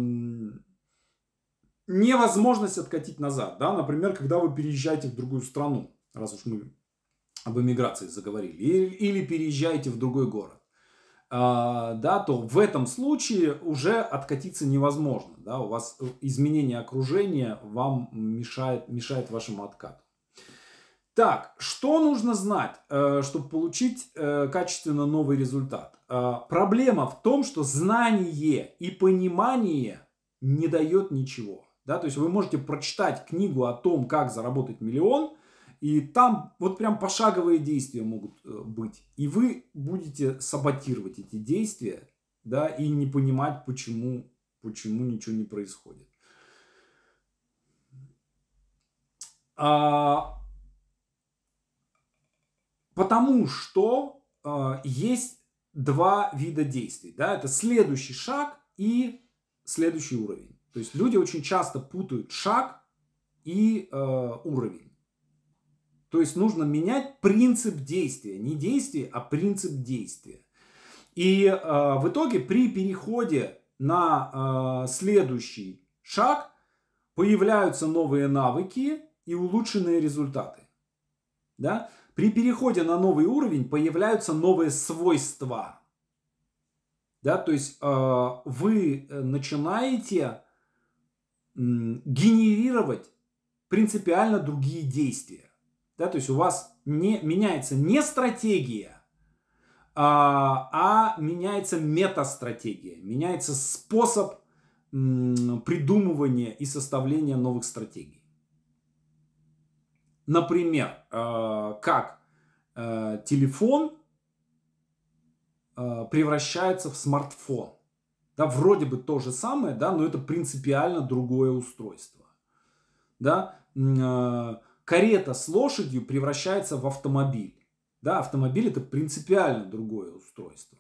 невозможность откатить назад. Да? Например, когда вы переезжаете в другую страну, раз уж мы об эмиграции заговорили, или, или переезжаете в другой город. А, да, то в этом случае уже откатиться невозможно. Да, у вас э, изменение окружения вам мешает, мешает вашему откату. Так, что нужно знать, э, чтобы получить э, качественно новый результат? Проблема в том, что знание и понимание не дает ничего. Да? То есть вы можете прочитать книгу о том, как заработать миллион – и там вот прям пошаговые действия могут э, быть. И вы будете саботировать эти действия, да, и не понимать, почему, почему ничего не происходит. А, потому что а, есть два вида действий. Да? Это следующий шаг и следующий уровень. То есть люди очень часто путают шаг и э, уровень. То есть нужно менять принцип действия. Не действие, а принцип действия. И э, в итоге при переходе на э, следующий шаг появляются новые навыки и улучшенные результаты. Да? При переходе на новый уровень появляются новые свойства. Да? То есть э, вы э, начинаете э, генерировать принципиально другие действия. Да, то есть у вас не, меняется не стратегия, а, а меняется метастратегия, меняется способ придумывания и составления новых стратегий. Например, э, как э, телефон э, превращается в смартфон. Да, вроде бы то же самое, да, но это принципиально другое устройство. Да? карета с лошадью превращается в автомобиль. Да, автомобиль это принципиально другое устройство.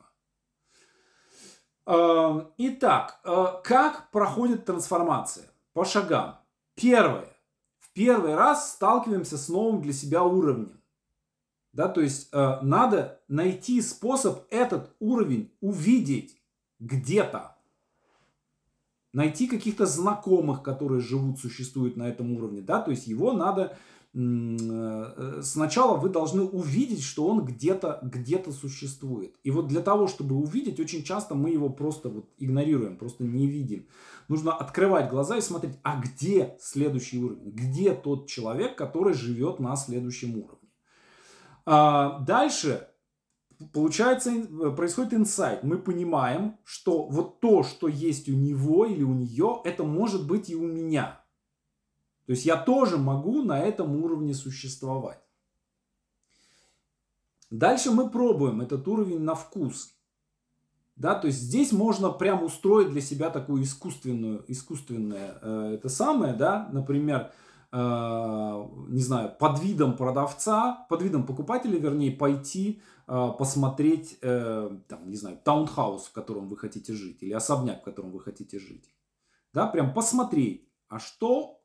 Эм, итак, э, как проходит трансформация? По шагам. Первое. В первый раз сталкиваемся с новым для себя уровнем. Да, то есть э, надо найти способ этот уровень увидеть где-то. Найти каких-то знакомых, которые живут, существуют на этом уровне. Да, то есть его надо Э, э, сначала вы должны увидеть, что он где-то где существует. И вот для того, чтобы увидеть, очень часто мы его просто вот игнорируем, просто не видим. Нужно открывать глаза и смотреть, а где следующий уровень, где тот человек, который живет на следующем уровне. А дальше получается, э, происходит инсайт. Мы понимаем, что вот то, что есть у него или у нее, это может быть и у меня – то есть я тоже могу на этом уровне существовать. Дальше мы пробуем этот уровень на вкус. Да, то есть здесь можно прям устроить для себя такую искусственную, искусственное э, это самое, да, например, э, не знаю, под видом продавца, под видом покупателя, вернее, пойти э, посмотреть, э, там, не знаю, таунхаус, в котором вы хотите жить, или особняк, в котором вы хотите жить. Да, прям посмотреть, а что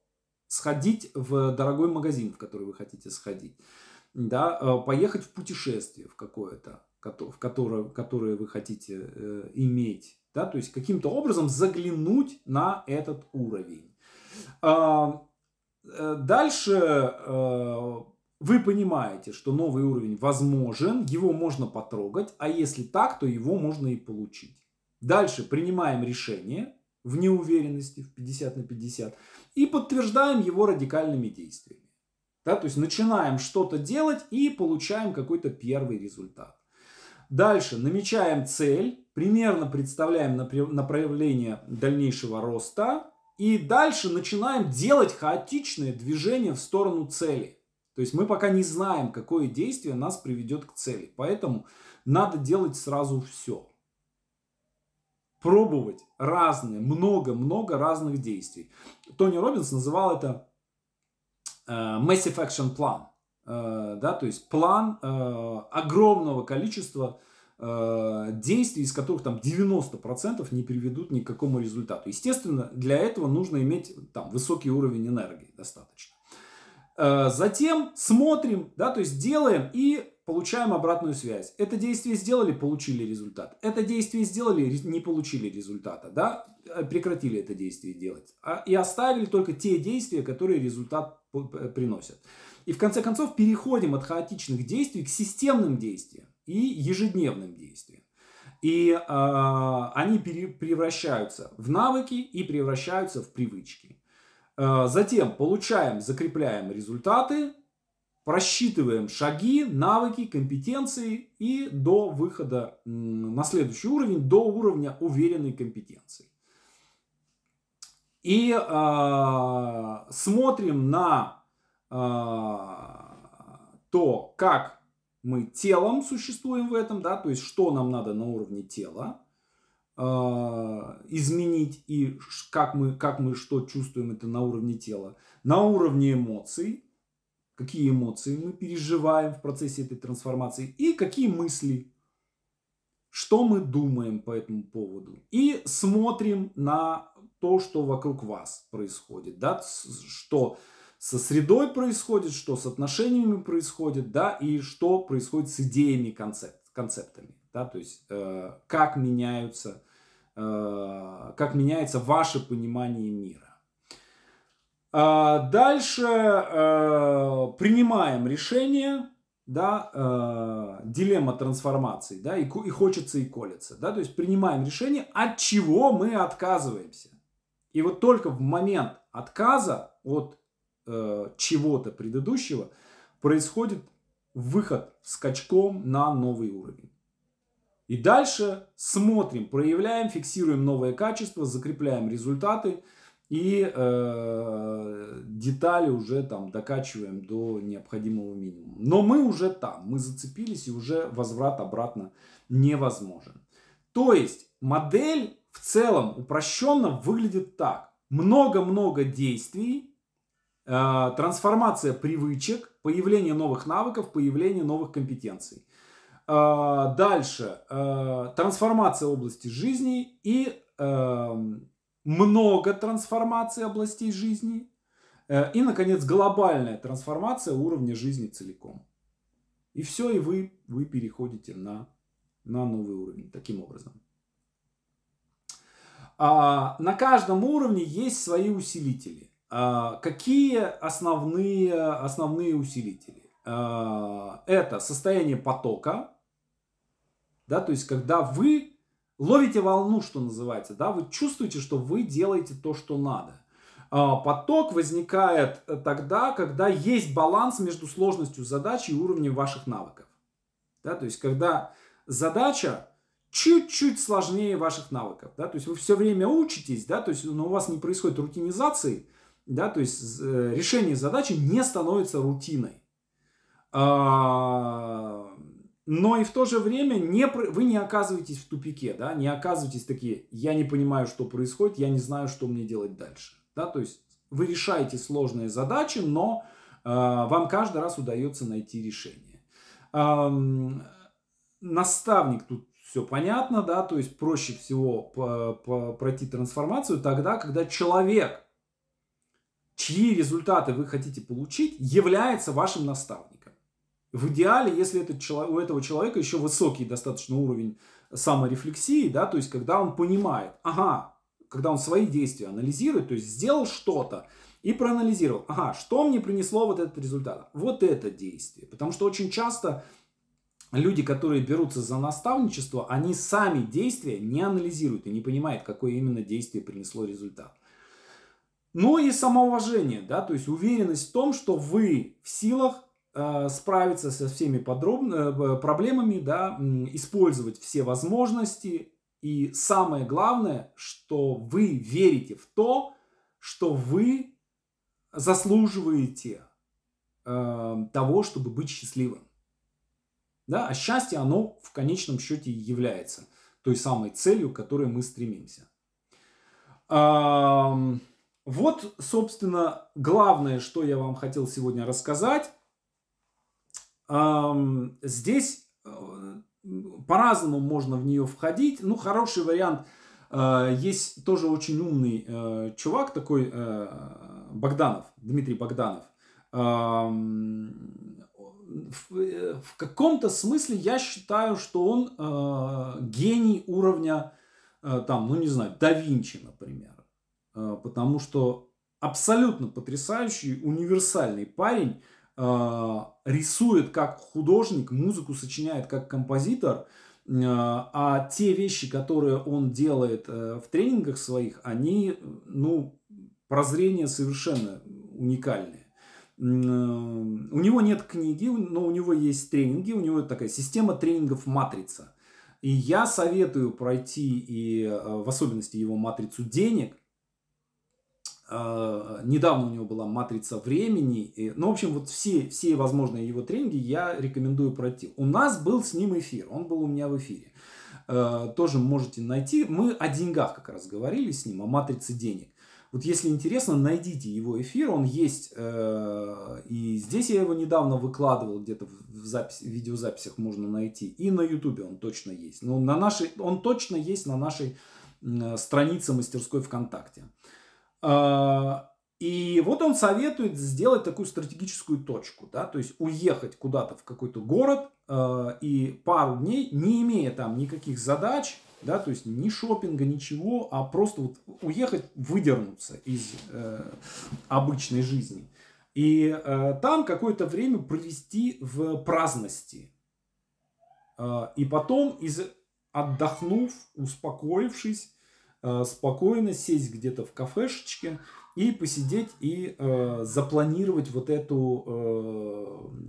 сходить в дорогой магазин, в который вы хотите сходить, да, э, поехать в путешествие в какое-то, в которое, которое вы хотите э, иметь, да, то есть каким-то образом заглянуть на этот уровень. А, э, дальше вы понимаете, что новый уровень возможен, его можно потрогать, а если так, то его можно и получить. Дальше принимаем решение в неуверенности, в 50 на 50 и подтверждаем его радикальными действиями. Да, то есть начинаем что-то делать и получаем какой-то первый результат. Дальше намечаем цель, примерно представляем направление дальнейшего роста и дальше начинаем делать хаотичные движения в сторону цели. То есть мы пока не знаем, какое действие нас приведет к цели. Поэтому надо делать сразу все пробовать разные, много-много разных действий. Тони Робинс называл это э, Massive Action Plan. Э, да, то есть план э, огромного количества э, действий, из которых там 90% не приведут ни к какому результату. Естественно, для этого нужно иметь там высокий уровень энергии достаточно. Э, затем смотрим, да, то есть делаем и получаем обратную связь. Это действие сделали, получили результат. Это действие сделали, не получили результата, да, э, прекратили это действие делать. А, и оставили только те действия, которые результат приносят. И в конце концов переходим от хаотичных действий к системным действиям и ежедневным действиям. И э, они пере, превращаются в навыки и превращаются в привычки. Э, затем получаем, закрепляем результаты, просчитываем шаги, навыки, компетенции и до выхода на следующий уровень, до уровня уверенной компетенции. И э, смотрим на э, то, как мы телом существуем в этом, да, то есть что нам надо на уровне тела, а, изменить и как мы, как мы что чувствуем это на уровне тела. На уровне эмоций, какие эмоции мы переживаем в процессе этой трансформации и какие мысли, что мы думаем по этому поводу. И смотрим на то, что вокруг вас происходит, да, что со средой происходит, что с отношениями происходит, да, и что происходит с идеями, концеп концептами да, то есть э, как меняются, э, как меняется ваше понимание мира. А дальше э, принимаем решение, да, э, дилемма трансформации, да, и, и хочется, и колется, да, то есть принимаем решение, от чего мы отказываемся. И вот только в момент отказа от э, чего-то предыдущего происходит выход скачком на новый уровень. И дальше смотрим, проявляем, фиксируем новые качества, закрепляем результаты и э, детали уже там докачиваем до необходимого минимума. Но мы уже там, мы зацепились и уже возврат обратно невозможен. То есть модель в целом упрощенно выглядит так. Много-много действий, э, трансформация привычек, появление новых навыков, появление новых компетенций. А, дальше. А, трансформация области жизни и эм, много трансформаций областей жизни. Э, и, наконец, глобальная трансформация уровня жизни целиком. И все, и вы, вы переходите на, на новый уровень таким образом. А, на каждом уровне есть свои усилители. А, какие основные, основные усилители? А, это состояние потока, да, то есть когда вы ловите волну, что называется, да, вы чувствуете, что вы делаете то, что надо. А, поток возникает э, тогда, когда есть баланс между сложностью задачи и уровнем ваших навыков. Да, то есть когда задача чуть-чуть сложнее ваших навыков, да, то есть вы все время учитесь, да, то есть но у вас не происходит рутинизации, да, то есть э, решение задачи не становится рутиной. А, но и в то же время не, вы не оказываетесь в тупике, да, не оказываетесь такие, я не понимаю, что происходит, я не знаю, что мне делать дальше, да, то есть вы решаете сложные задачи, но э, вам каждый раз удается найти решение. Эм, наставник тут все понятно, да, то есть проще всего по, по, пройти трансформацию тогда, когда человек, чьи результаты вы хотите получить, является вашим наставником. В идеале, если этот у этого человека еще высокий достаточно уровень саморефлексии, да, то есть когда он понимает, ага, когда он свои действия анализирует, то есть сделал что-то и проанализировал, ага, что мне принесло вот этот результат, вот это действие. Потому что очень часто люди, которые берутся за наставничество, они сами действия не анализируют и не понимают, какое именно действие принесло результат. Ну и самоуважение, да, то есть уверенность в том, что вы в силах Э, справиться со всеми подробно, э, проблемами, да, использовать все возможности. И самое главное, что вы верите в то, что вы заслуживаете э, того, чтобы быть счастливым. Да? А счастье, оно в конечном счете является той самой целью, к которой мы стремимся. Э, вот, собственно, главное, что я вам хотел сегодня рассказать. Здесь э, по-разному можно в нее входить. Ну, хороший вариант. Э, есть тоже очень умный э, чувак такой, Богданов, Дмитрий Богданов. В каком-то смысле я считаю, что он гений уровня, там, ну не знаю, да Винчи, например. Потому что абсолютно потрясающий, универсальный парень – а, рисует как художник, музыку сочиняет как композитор, а, а те вещи, которые он делает э, в тренингах своих, они, ну, прозрения совершенно уникальные. У него нет книги, но у него есть тренинги, у него такая система тренингов матрица. И я советую пройти и э, в особенности его матрицу денег – Э, недавно у него была «Матрица времени». Ну, в общем, вот все, все возможные его тренинги я рекомендую пройти. У нас был с ним эфир, он был у меня в эфире. Э, тоже можете найти. Мы о деньгах как раз говорили с ним, о «Матрице денег». Вот если интересно, найдите его эфир, он есть, э, и здесь я его недавно выкладывал, где-то в, запись, в видеозаписях можно найти, и на ютубе он точно есть. Но на нашей, он точно есть на нашей э, странице мастерской ВКонтакте. А, и вот он советует сделать такую стратегическую точку, да, то есть уехать куда-то в какой-то город э, и пару дней, не имея там никаких задач, да, то есть ни шопинга, ничего, а просто вот уехать, выдернуться из э, обычной жизни. И э, там какое-то время провести в праздности. Э, и потом, из, отдохнув, успокоившись, Э, спокойно сесть где-то в кафешечке и посидеть и э, запланировать вот эту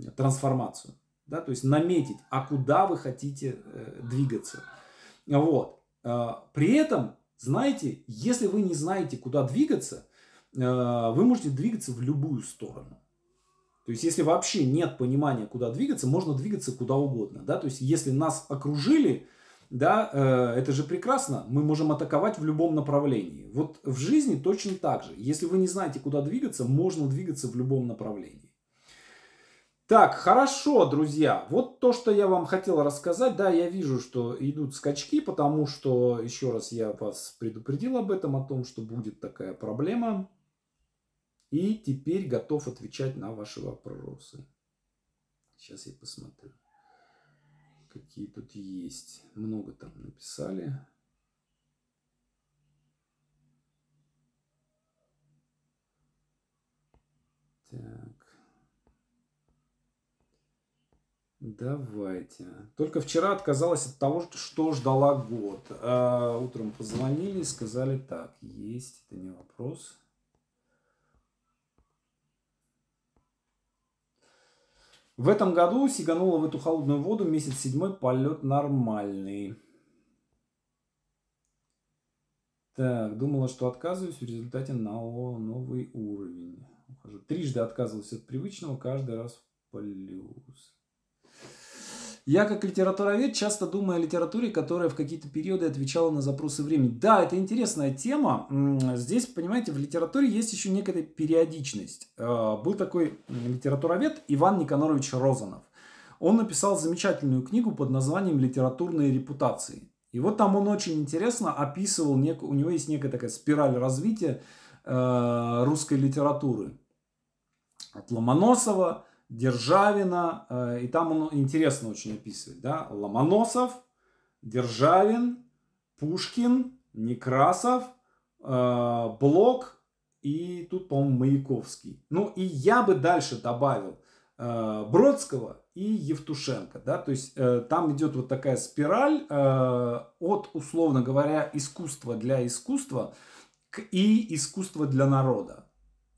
э, трансформацию. Да, то есть наметить, а куда вы хотите э, двигаться. Вот. Э, при этом, знаете, если вы не знаете, куда двигаться, э, вы можете двигаться в любую сторону. То есть, если вообще нет понимания, куда двигаться, можно двигаться куда угодно. Да? То есть, если нас окружили, да, э, это же прекрасно, мы можем атаковать в любом направлении. Вот в жизни точно так же. Если вы не знаете, куда двигаться, можно двигаться в любом направлении. Так, хорошо, друзья. Вот то, что я вам хотел рассказать. Да, я вижу, что идут скачки, потому что, еще раз, я вас предупредил об этом, о том, что будет такая проблема. И теперь готов отвечать на ваши вопросы. Сейчас я посмотрю какие тут есть. Много там написали. Так. Давайте. Только вчера отказалась от того, что ждала год. А утром позвонили и сказали так. Есть, это не вопрос. В этом году сиганула в эту холодную воду месяц седьмой полет нормальный. Так, думала, что отказываюсь, в результате на новый уровень. Ухожу. Трижды отказывался от привычного, каждый раз в плюс. Я как литературовед часто думаю о литературе, которая в какие-то периоды отвечала на запросы времени. Да, это интересная тема. Здесь, понимаете, в литературе есть еще некая периодичность. Э, был такой литературовед Иван Никонорович Розанов. Он написал замечательную книгу под названием «Литературные репутации». И вот там он очень интересно описывал, нек... у него есть некая такая спираль развития э, русской литературы. От Ломоносова, Державина, э, и там он интересно очень описывает, да, Ломоносов, Державин, Пушкин, Некрасов, э, Блок и тут, по-моему, Маяковский. Ну и я бы дальше добавил э, Бродского и Евтушенко, да, то есть там идет вот такая спираль от, условно говоря, искусства для искусства к и искусства для народа.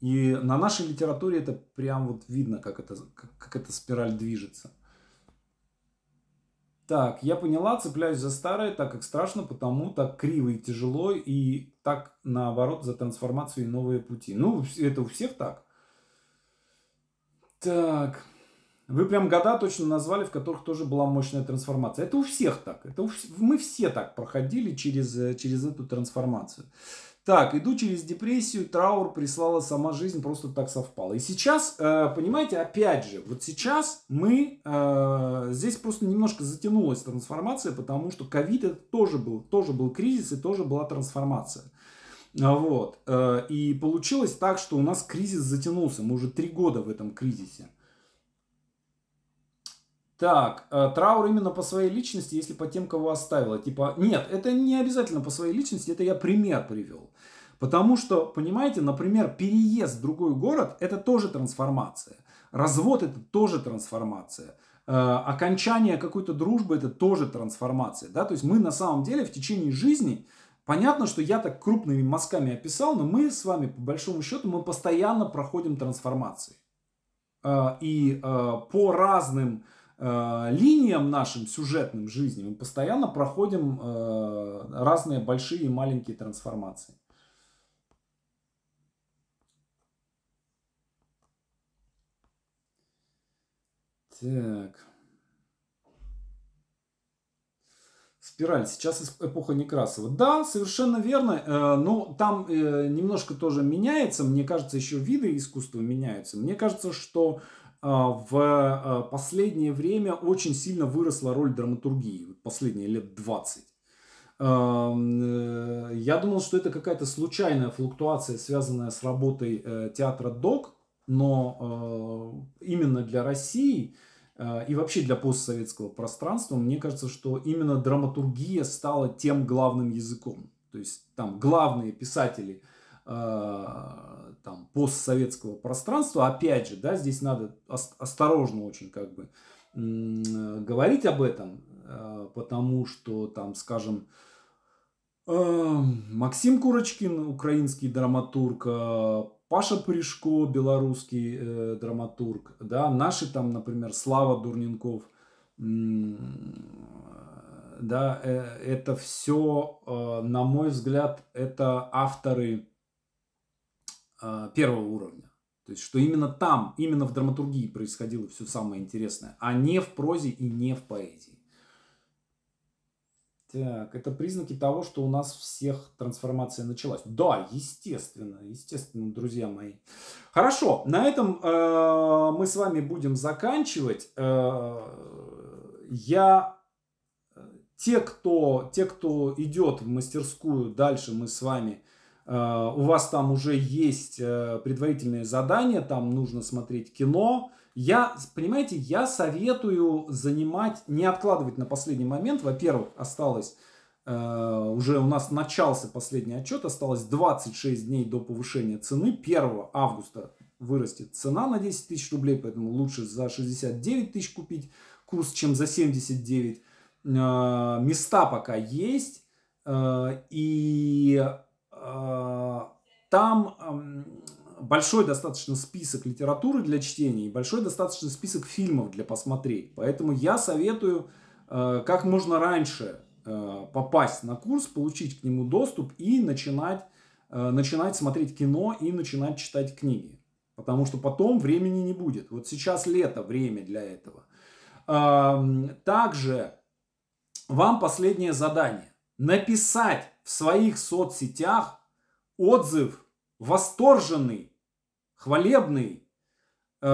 И на нашей литературе это прям вот видно, как, это, как, как эта спираль движется. Так, я поняла, цепляюсь за старое, так как страшно, потому так криво и тяжело, и так наоборот за трансформацию и новые пути. Ну, это у всех так. Так. Вы прям года точно назвали, в которых тоже была мощная трансформация. Это у всех так. Это у вс... Мы все так проходили через, э, через эту трансформацию. Так, иду через депрессию, траур прислала сама жизнь, просто так совпало. И сейчас, э, понимаете, опять же, вот сейчас мы, э, здесь просто немножко затянулась трансформация, потому что ковид это тоже был, тоже был кризис и тоже была трансформация. А вот. Э, и получилось так, что у нас кризис затянулся. Мы уже три года в этом кризисе. Так, э, траур именно по своей личности, если по тем, кого оставила. Типа, нет, это не обязательно по своей личности, это я пример привел. Потому что, понимаете, например, переезд в другой город – это тоже трансформация. Развод – это тоже трансформация. Э, окончание какой-то дружбы – это тоже трансформация. Да? То есть мы на самом деле в течение жизни Понятно, что я так крупными мазками описал, но мы с вами, по большому счету, мы постоянно проходим трансформации. Э, и по разным э, линиям нашим сюжетным жизни мы постоянно проходим э, разные большие и маленькие трансформации. Так. Спираль. Сейчас эпоха Некрасова. Да, совершенно верно. Э, но там э, немножко тоже меняется. Мне кажется, еще виды искусства меняются. Мне кажется, что а, в а, последнее время очень сильно выросла роль драматургии, последние лет 20. Э, я думал, что это какая-то случайная флуктуация, связанная с работой э, театра ДОК, но э, именно для России и вообще для постсоветского пространства, мне кажется, что именно драматургия стала тем главным языком. То есть там главные писатели а, там, постсоветского пространства. Опять же, да, здесь надо осторожно очень как бы говорить об этом, а, потому что там, скажем, а, Максим Курочкин, украинский драматург, Паша Пришко, белорусский э, драматург, да, наши там, например, Слава Дурненков, да, э, это все, на мой взгляд, это авторы Э, первого уровня. То есть, что именно там, именно в драматургии происходило все самое интересное, а не в прозе и не в поэзии. Так, это признаки того, что у нас всех трансформация началась. Да, естественно, естественно, друзья мои. Хорошо, на этом э, мы с вами будем заканчивать. Э, я э, те, кто те, кто идет в мастерскую, дальше мы с вами Э, у вас там уже есть э, предварительные задания, там нужно смотреть кино. Я, понимаете, я советую занимать, не откладывать на последний момент. Во-первых, осталось э, уже у нас начался последний отчет, осталось 26 дней до повышения цены. 1 августа вырастет цена на 10 тысяч рублей, поэтому лучше за 69 тысяч купить курс, чем за 79. Места пока есть. И Э, там эм, большой достаточно список литературы для чтения и большой достаточно список фильмов для посмотреть. Поэтому я советую э, как можно раньше э, попасть на курс, получить к нему доступ и начинать, начинать смотреть кино и начинать читать книги. Потому что потом времени не будет. Вот сейчас лето, время для этого. Эм, также вам последнее задание. Написать в своих соцсетях отзыв восторженный, хвалебный э,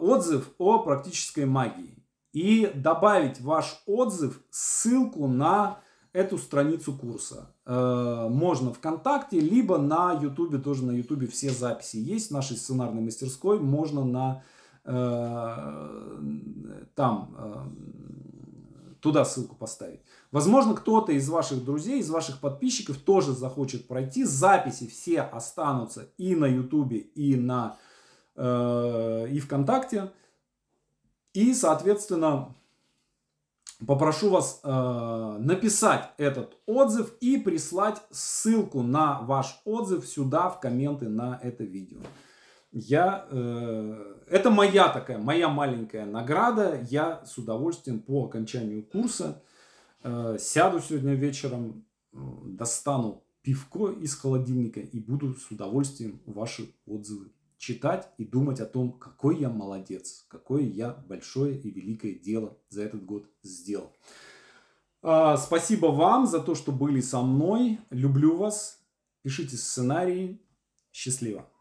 отзыв о практической магии. И добавить ваш отзыв ссылку на эту страницу курса. Э, можно ВКонтакте, либо на Ютубе, тоже на Ютубе все записи есть. В нашей сценарной мастерской можно на э, там э, туда ссылку поставить. Возможно, кто-то из ваших друзей, из ваших подписчиков тоже захочет пройти. Записи все останутся и на Ютубе, и на э, и ВКонтакте. И, соответственно, попрошу вас э, написать этот отзыв и прислать ссылку на ваш отзыв сюда в комменты на это видео я, э, это моя такая, моя маленькая награда. Я с удовольствием по окончанию курса э, сяду сегодня вечером, э, достану пивко из холодильника и буду с удовольствием ваши отзывы читать и думать о том, какой я молодец, какое я большое и великое дело за этот год сделал. А, спасибо вам за то, что были со мной. Люблю вас. Пишите сценарии. Счастливо.